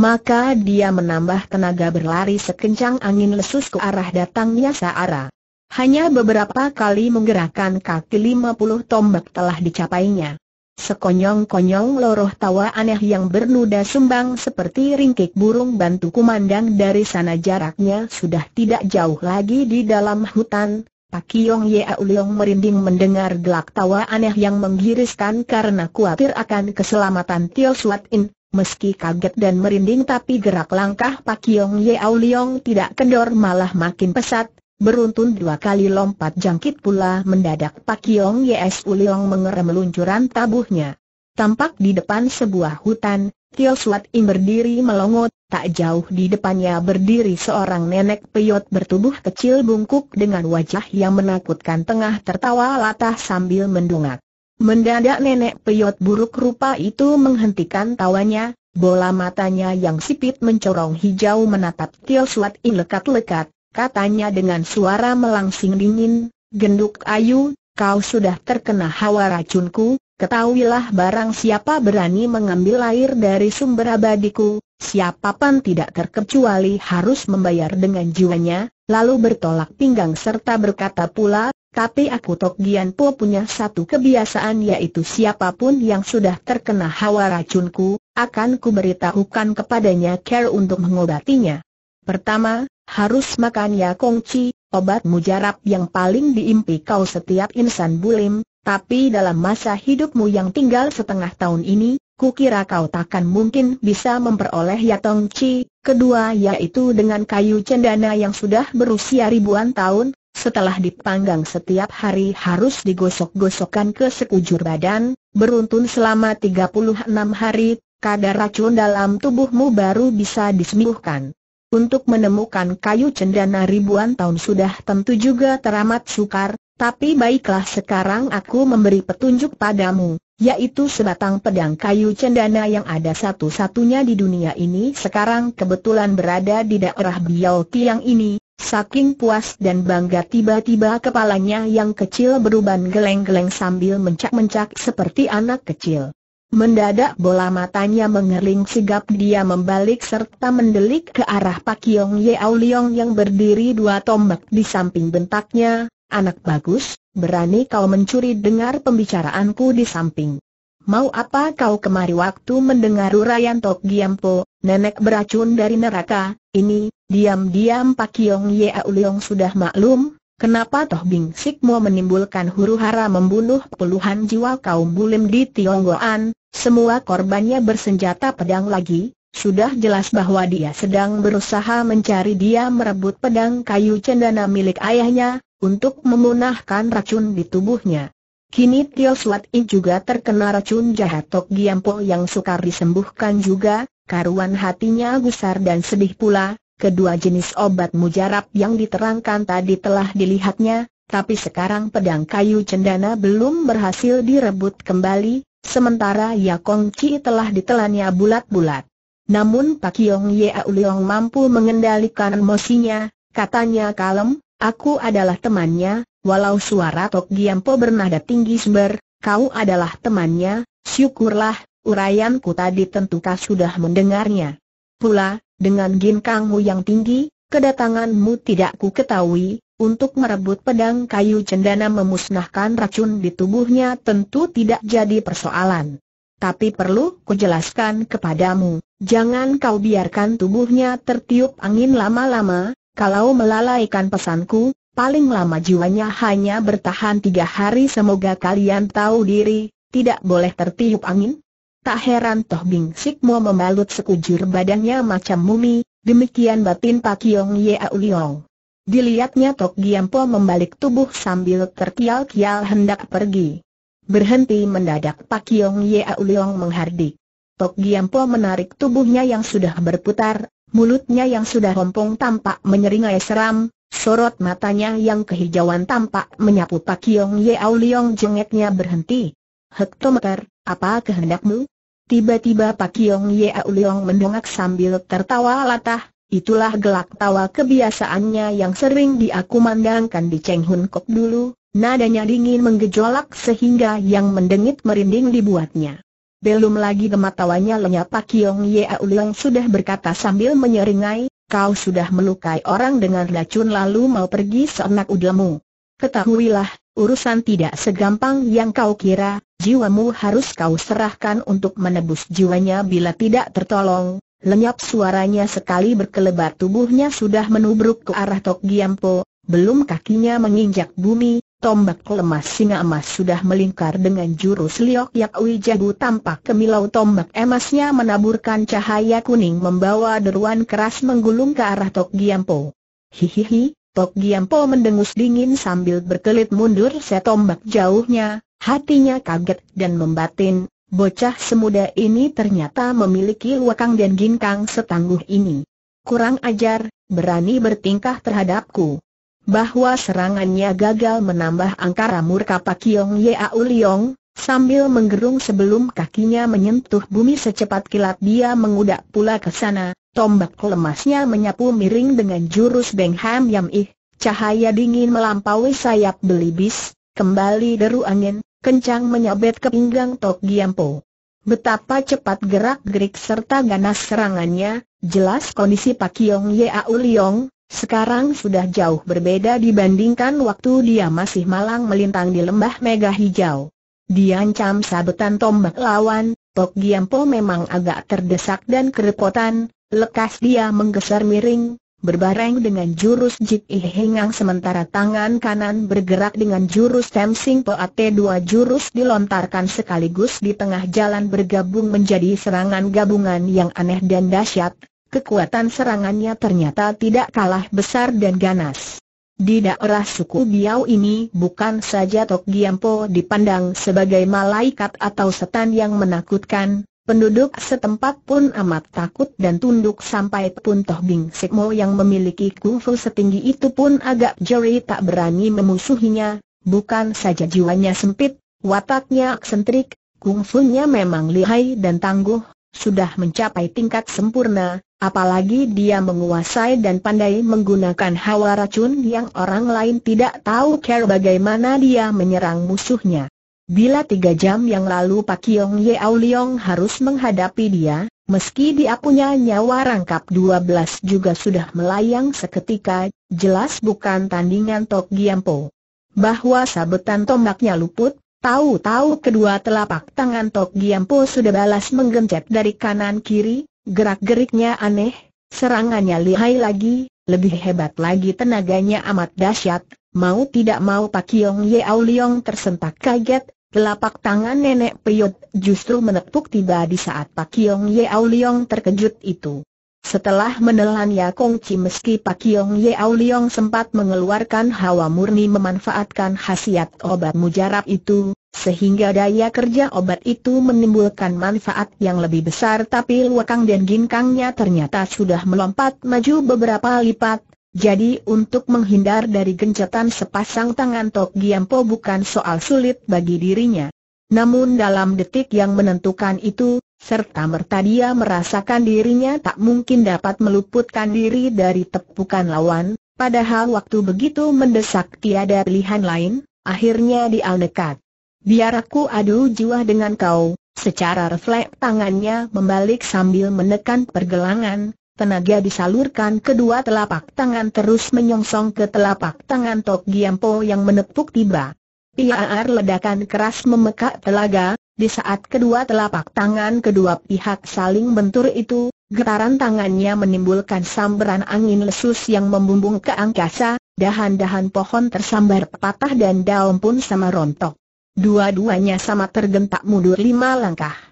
Maka dia menambah tenaga berlari sekencang angin lesus ke arah datangnya Saara. Hanya beberapa kali menggerakkan kaki 50 tombak telah dicapainya. Sekonyong-konyong loroh tawa aneh yang bernuda sumbang seperti ringkik burung bantu kumandang dari sana jaraknya sudah tidak jauh lagi di dalam hutan. Pak Yong Yea Uliong merinding mendengar gelak tawa aneh yang menggiriskan karena khawatir akan keselamatan Tio Suat In. Meski kaget dan merinding tapi gerak langkah Pak Yong Yea Uliong tidak kendor malah makin pesat beruntun dua kali lompat jangkit pula mendadak Pak Yong Yes Uliong mengerem luncuran tabuhnya. Tampak di depan sebuah hutan, Tio Suat Im berdiri melongot, tak jauh di depannya berdiri seorang nenek peyot bertubuh kecil bungkuk dengan wajah yang menakutkan tengah tertawa latah sambil mendungak. Mendadak nenek peyot buruk rupa itu menghentikan tawanya, bola matanya yang sipit mencorong hijau menatap Tio Suat Im lekat-lekat, katanya dengan suara melangsing dingin, Genduk Ayu, kau sudah terkena hawa racunku, ketahuilah barang siapa berani mengambil air dari sumber abadiku, siapapun tidak terkecuali harus membayar dengan jiwanya, lalu bertolak pinggang serta berkata pula, tapi aku Tok Gian Po punya satu kebiasaan yaitu siapapun yang sudah terkena hawa racunku, akan kuberitahukan kepadanya care untuk mengobatinya. Pertama, harus makan ya kongci, obat mujarab yang paling diimpi kau setiap insan bulim, tapi dalam masa hidupmu yang tinggal setengah tahun ini, kukira kau takkan mungkin bisa memperoleh ya Tongci. kedua yaitu dengan kayu cendana yang sudah berusia ribuan tahun, setelah dipanggang setiap hari harus digosok-gosokkan ke sekujur badan, beruntun selama 36 hari, kadar racun dalam tubuhmu baru bisa disembuhkan. Untuk menemukan kayu cendana ribuan tahun sudah tentu juga teramat sukar, tapi baiklah sekarang aku memberi petunjuk padamu, yaitu sebatang pedang kayu cendana yang ada satu-satunya di dunia ini sekarang kebetulan berada di daerah Biao Tiang ini. Saking puas dan bangga tiba-tiba kepalanya yang kecil beruban geleng-geleng sambil mencak-mencak seperti anak kecil. Mendadak bola matanya mengering. sigap dia membalik serta mendelik ke arah Pak Yong Au Leong yang berdiri dua tombak di samping bentaknya, anak bagus, berani kau mencuri dengar pembicaraanku di samping. Mau apa kau kemari waktu mendengar uraian Tok Giampo, nenek beracun dari neraka, ini, diam-diam Pak Yong Au Leong sudah maklum, Kenapa Toh Bing Sik menimbulkan huru-hara membunuh puluhan jiwa kaum bulim di Tionggoan, semua korbannya bersenjata pedang lagi, sudah jelas bahwa dia sedang berusaha mencari dia merebut pedang kayu cendana milik ayahnya, untuk memunahkan racun di tubuhnya. Kini Tio Suat I juga terkena racun jahat Tok Giampo yang sukar disembuhkan juga, karuan hatinya gusar dan sedih pula, Kedua jenis obat mujarab yang diterangkan tadi telah dilihatnya, tapi sekarang pedang kayu cendana belum berhasil direbut kembali, sementara Kong Chi telah ditelannya bulat-bulat. Namun Pak Yong Yau Leong mampu mengendalikan emosinya, katanya kalem, aku adalah temannya, walau suara Tok Giampo bernada tinggi sumber, kau adalah temannya, syukurlah, urayanku tadi tentukah sudah mendengarnya. Pula, dengan ginkangmu yang tinggi, kedatanganmu tidak ku ketahui, untuk merebut pedang kayu cendana memusnahkan racun di tubuhnya tentu tidak jadi persoalan. Tapi perlu kujelaskan kepadamu, jangan kau biarkan tubuhnya tertiup angin lama-lama, kalau melalaikan pesanku, paling lama jiwanya hanya bertahan tiga hari semoga kalian tahu diri, tidak boleh tertiup angin? Tak heran Toh Bing Sik Mo membalut sekujur badannya macam mumi, demikian batin Pak Yong Ye Liong. Dilihatnya Tok Giampo membalik tubuh sambil terkial-kial hendak pergi. Berhenti mendadak Pak Yong Ye Liong menghardik. Tok Giampo menarik tubuhnya yang sudah berputar, mulutnya yang sudah rompong tampak menyeringai seram, sorot matanya yang kehijauan tampak menyapu Pak Yong Ye Auliong jengeknya berhenti. Hektometer, apa kehendakmu? Tiba-tiba Pak Yong Ye Leong mendongak sambil tertawa latah, itulah gelak tawa kebiasaannya yang sering diakumandangkan mandangkan di Cheng Hun Kok dulu, nadanya dingin menggejolak sehingga yang mendengit merinding dibuatnya. Belum lagi gemat tawanya lenyap Pak Yong Ye Leong sudah berkata sambil menyeringai, kau sudah melukai orang dengan racun lalu mau pergi seenak udlemu. Ketahuilah, urusan tidak segampang yang kau kira, jiwamu harus kau serahkan untuk menebus jiwanya bila tidak tertolong. Lenyap suaranya sekali berkelebat tubuhnya sudah menubruk ke arah Tok Giampo, belum kakinya menginjak bumi, tombak lemas singa emas sudah melingkar dengan jurus liok yak wijabu tampak kemilau tombak emasnya menaburkan cahaya kuning membawa deruan keras menggulung ke arah Tok Giampo. Hihihi, Tok Giampo mendengus dingin sambil berkelit mundur setombak jauhnya, Hatinya kaget dan membatin, bocah semuda ini ternyata memiliki luakang dan ginkang setangguh ini. Kurang ajar, berani bertingkah terhadapku. Bahwa serangannya gagal menambah angkara murka Pak Kiong Yau Liong, sambil menggerung sebelum kakinya menyentuh bumi secepat kilat dia mengudak pula ke sana, tombak lemasnya menyapu miring dengan jurus Beng Ham Yam Ih, cahaya dingin melampaui sayap belibis, kembali deru angin, kencang menyabet ke pinggang Tok Giampo. Betapa cepat gerak-gerik serta ganas serangannya, jelas kondisi Pak Kiong Aulion, Liong, sekarang sudah jauh berbeda dibandingkan waktu dia masih malang melintang di lembah mega hijau. Diancam sabetan tombak lawan, Tok Giampo memang agak terdesak dan kerepotan, lekas dia menggeser miring, berbareng dengan jurus Jit hingang sementara tangan kanan bergerak dengan jurus Temsing Poat dua jurus dilontarkan sekaligus di tengah jalan bergabung menjadi serangan gabungan yang aneh dan dahsyat. Kekuatan serangannya ternyata tidak kalah besar dan ganas. Di daerah suku Biau ini bukan saja Tok Giampo dipandang sebagai malaikat atau setan yang menakutkan, Penduduk setempat pun amat takut dan tunduk sampai pun Toh Bing Sikmo yang memiliki kungfu setinggi itu pun agak jeri tak berani memusuhinya, bukan saja jiwanya sempit, wataknya eksentrik, kungfunya memang lihai dan tangguh, sudah mencapai tingkat sempurna, apalagi dia menguasai dan pandai menggunakan hawa racun yang orang lain tidak tahu care bagaimana dia menyerang musuhnya. Bila tiga jam yang lalu Pak Yong Au Leong harus menghadapi dia, meski dia punya nyawa rangkap 12 juga sudah melayang seketika, jelas bukan tandingan Tok Giampo. Bahwa sabetan tombaknya luput, tahu-tahu kedua telapak tangan Tok Giampo sudah balas menggencet dari kanan kiri, gerak-geriknya aneh, serangannya lihai lagi, lebih hebat lagi tenaganya amat dahsyat, mau tidak mau Pak Yong Au Leong tersentak kaget, Telapak tangan nenek Peyot justru menepuk tiba di saat Pak Kiong Yeau Liong terkejut itu. Setelah menelan ya Kong Chi meski Pak Kiong Yeau Liong sempat mengeluarkan hawa murni memanfaatkan khasiat obat mujarab itu, sehingga daya kerja obat itu menimbulkan manfaat yang lebih besar tapi Luakang dan Ginkangnya ternyata sudah melompat maju beberapa lipat, jadi untuk menghindar dari gencatan sepasang tangan Tok Giampo bukan soal sulit bagi dirinya. Namun dalam detik yang menentukan itu, serta merta dia merasakan dirinya tak mungkin dapat meluputkan diri dari tepukan lawan, padahal waktu begitu mendesak tiada pilihan lain, akhirnya dia nekat. Biar aku adu jiwa dengan kau, secara refleks tangannya membalik sambil menekan pergelangan, Tenaga disalurkan kedua telapak tangan terus menyongsong ke telapak tangan Tok Giampo yang menepuk tiba. Piaar ledakan keras memekak telaga, di saat kedua telapak tangan kedua pihak saling bentur itu, getaran tangannya menimbulkan sambaran angin lesus yang membumbung ke angkasa, dahan-dahan pohon tersambar patah dan daun pun sama rontok. Dua-duanya sama tergentak mundur lima langkah.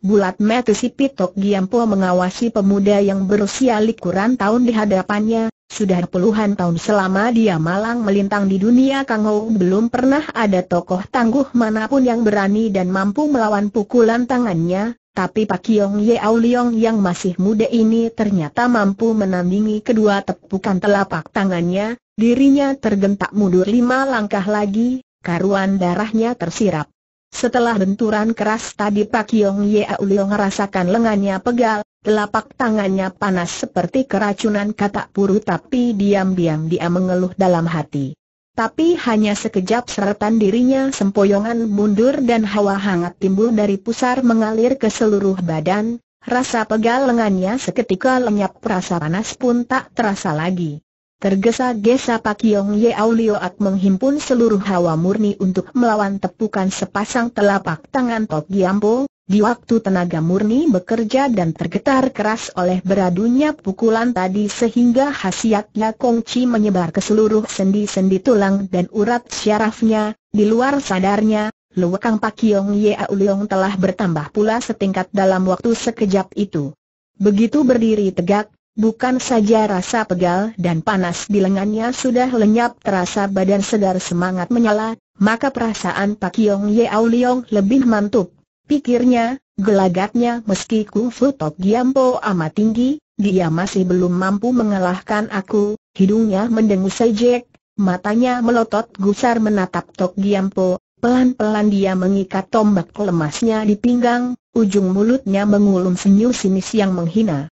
Bulat mata si Pitok Giampo mengawasi pemuda yang berusia likuran tahun di hadapannya, sudah puluhan tahun selama dia malang melintang di dunia Kang Ho belum pernah ada tokoh tangguh manapun yang berani dan mampu melawan pukulan tangannya, tapi Pak Yong Yeau Leong yang masih muda ini ternyata mampu menandingi kedua tepukan telapak tangannya, dirinya tergentak mundur lima langkah lagi, karuan darahnya tersirap. Setelah benturan keras tadi Pak Yong Yeo merasakan ngerasakan lengannya pegal, telapak tangannya panas seperti keracunan kata puru tapi diam-diam dia mengeluh dalam hati. Tapi hanya sekejap seretan dirinya sempoyongan mundur dan hawa hangat timbul dari pusar mengalir ke seluruh badan, rasa pegal lengannya seketika lenyap rasa panas pun tak terasa lagi. Tergesa-gesa Pak Yong Yeau menghimpun seluruh hawa murni untuk melawan tepukan sepasang telapak tangan Tok Giampo, di waktu tenaga murni bekerja dan tergetar keras oleh beradunya pukulan tadi sehingga khasiatnya Kong Chi menyebar ke seluruh sendi-sendi tulang dan urat syarafnya, di luar sadarnya, luwakang Pak Yong Yeau Liong telah bertambah pula setingkat dalam waktu sekejap itu. Begitu berdiri tegak, Bukan saja rasa pegal dan panas di lengannya sudah lenyap terasa badan segar semangat menyala, maka perasaan Pak Yong Au Leong lebih mantap. Pikirnya, gelagatnya meski Kung Fu Tok Giampo amat tinggi, dia masih belum mampu mengalahkan aku, hidungnya mendengus sejek, matanya melotot gusar menatap Tok Giampo, pelan-pelan dia mengikat tombak lemasnya di pinggang, ujung mulutnya mengulung senyum sinis yang menghina.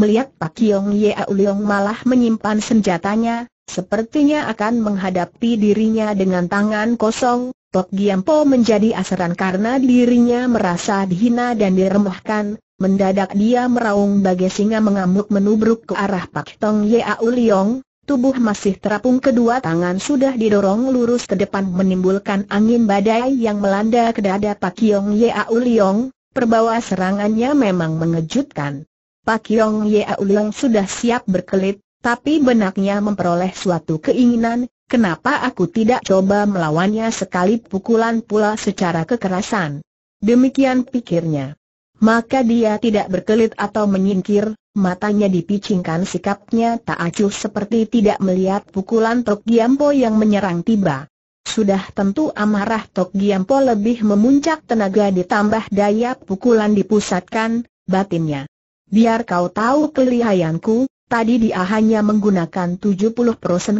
Melihat Pak Yong Yau Leong malah menyimpan senjatanya, sepertinya akan menghadapi dirinya dengan tangan kosong, Tok Giampo menjadi asaran karena dirinya merasa dihina dan diremehkan, mendadak dia meraung bagai singa mengamuk menubruk ke arah Pak Tong Yau Leong, tubuh masih terapung kedua tangan sudah didorong lurus ke depan menimbulkan angin badai yang melanda ke dada Pak Yong Yau Leong, perbawa serangannya memang mengejutkan. Pak Yong Ye Aulung sudah siap berkelit, tapi benaknya memperoleh suatu keinginan, kenapa aku tidak coba melawannya sekali pukulan pula secara kekerasan. Demikian pikirnya. Maka dia tidak berkelit atau menyingkir, matanya dipicingkan sikapnya tak acuh seperti tidak melihat pukulan Tok Giampo yang menyerang tiba. Sudah tentu amarah Tok Giampo lebih memuncak tenaga ditambah daya pukulan dipusatkan, batinnya. Biar kau tahu kelihayanku, tadi dia hanya menggunakan 70%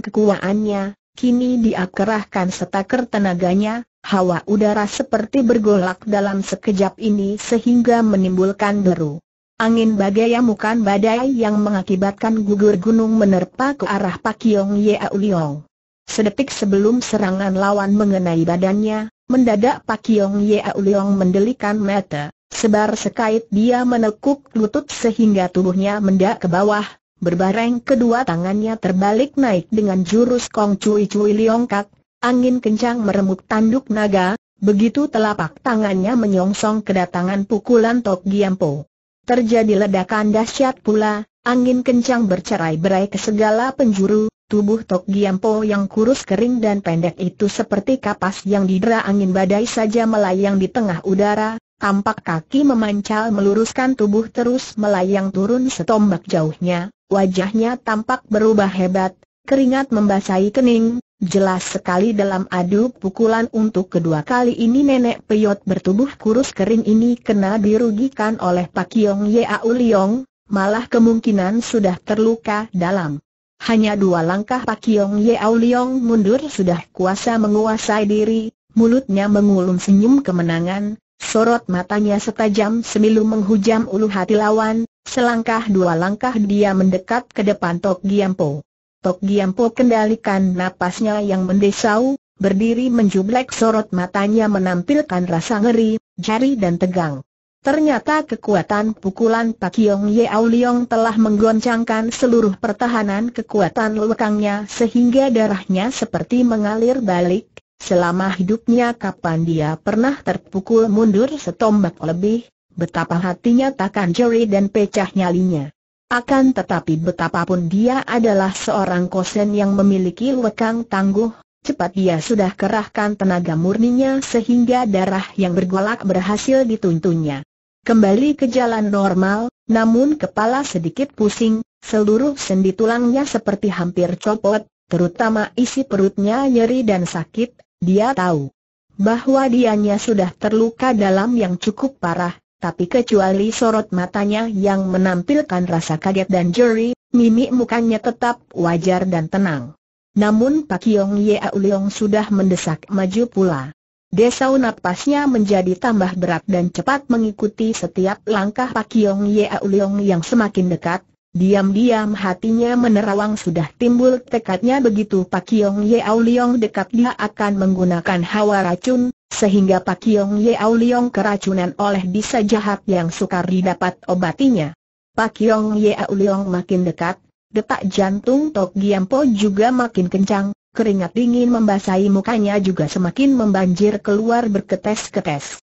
kekuatannya, kini dia kerahkan setaker tenaganya, hawa udara seperti bergolak dalam sekejap ini sehingga menimbulkan deru. Angin bagai amukan badai yang mengakibatkan gugur gunung menerpa ke arah Pak Pakyong Yeo Liong. Sedetik sebelum serangan lawan mengenai badannya, mendadak Pak Pakyong Yeo Liong mendelikan mata. Sebar sekait dia menekuk lutut sehingga tubuhnya mendak ke bawah, berbareng kedua tangannya terbalik naik dengan jurus kong cui cui liongkak, angin kencang meremuk tanduk naga, begitu telapak tangannya menyongsong kedatangan pukulan Tok Giampo. Terjadi ledakan dahsyat pula, angin kencang bercerai-berai ke segala penjuru, Tubuh Tok Giampo yang kurus kering dan pendek itu seperti kapas yang didera angin badai saja melayang di tengah udara, Tampak kaki memancal meluruskan tubuh terus melayang turun setombak jauhnya, wajahnya tampak berubah hebat, keringat membasahi kening, jelas sekali dalam adu pukulan untuk kedua kali ini nenek peyot bertubuh kurus kering ini kena dirugikan oleh Pak Yong Au Liong, malah kemungkinan sudah terluka dalam. Hanya dua langkah Pak Yong Au Liong mundur sudah kuasa menguasai diri, mulutnya mengulum senyum kemenangan, Sorot matanya setajam semilu menghujam ulu hati lawan, selangkah dua langkah dia mendekat ke depan Tok Giampo. Tok Giampo kendalikan napasnya yang mendesau, berdiri menjublek sorot matanya menampilkan rasa ngeri, jari dan tegang. Ternyata kekuatan pukulan Pak Yong Au Leong telah menggoncangkan seluruh pertahanan kekuatan lekangnya sehingga darahnya seperti mengalir balik, Selama hidupnya kapan dia pernah terpukul mundur setombak lebih, betapa hatinya takkan jeri dan pecah nyalinya. Akan tetapi betapapun dia adalah seorang kosen yang memiliki lekang tangguh, cepat dia sudah kerahkan tenaga murninya sehingga darah yang bergolak berhasil dituntunnya. Kembali ke jalan normal, namun kepala sedikit pusing, seluruh sendi tulangnya seperti hampir copot, terutama isi perutnya nyeri dan sakit, dia tahu bahwa dianya sudah terluka dalam yang cukup parah, tapi kecuali sorot matanya yang menampilkan rasa kaget dan jeri, mimik mukanya tetap wajar dan tenang. Namun Pak Yong Ye Auliong sudah mendesak maju pula. Desau napasnya menjadi tambah berat dan cepat mengikuti setiap langkah Pak Yong Ye Auliong yang semakin dekat, Diam-diam hatinya menerawang sudah timbul tekadnya begitu Pak Kiong Au Leong dekat dia akan menggunakan hawa racun, sehingga Pak Kiong Au Leong keracunan oleh bisa jahat yang sukar didapat obatinya. Pak Kiong Au Leong makin dekat, detak jantung Tok Giampo juga makin kencang, keringat dingin membasahi mukanya juga semakin membanjir keluar berketes-ketes.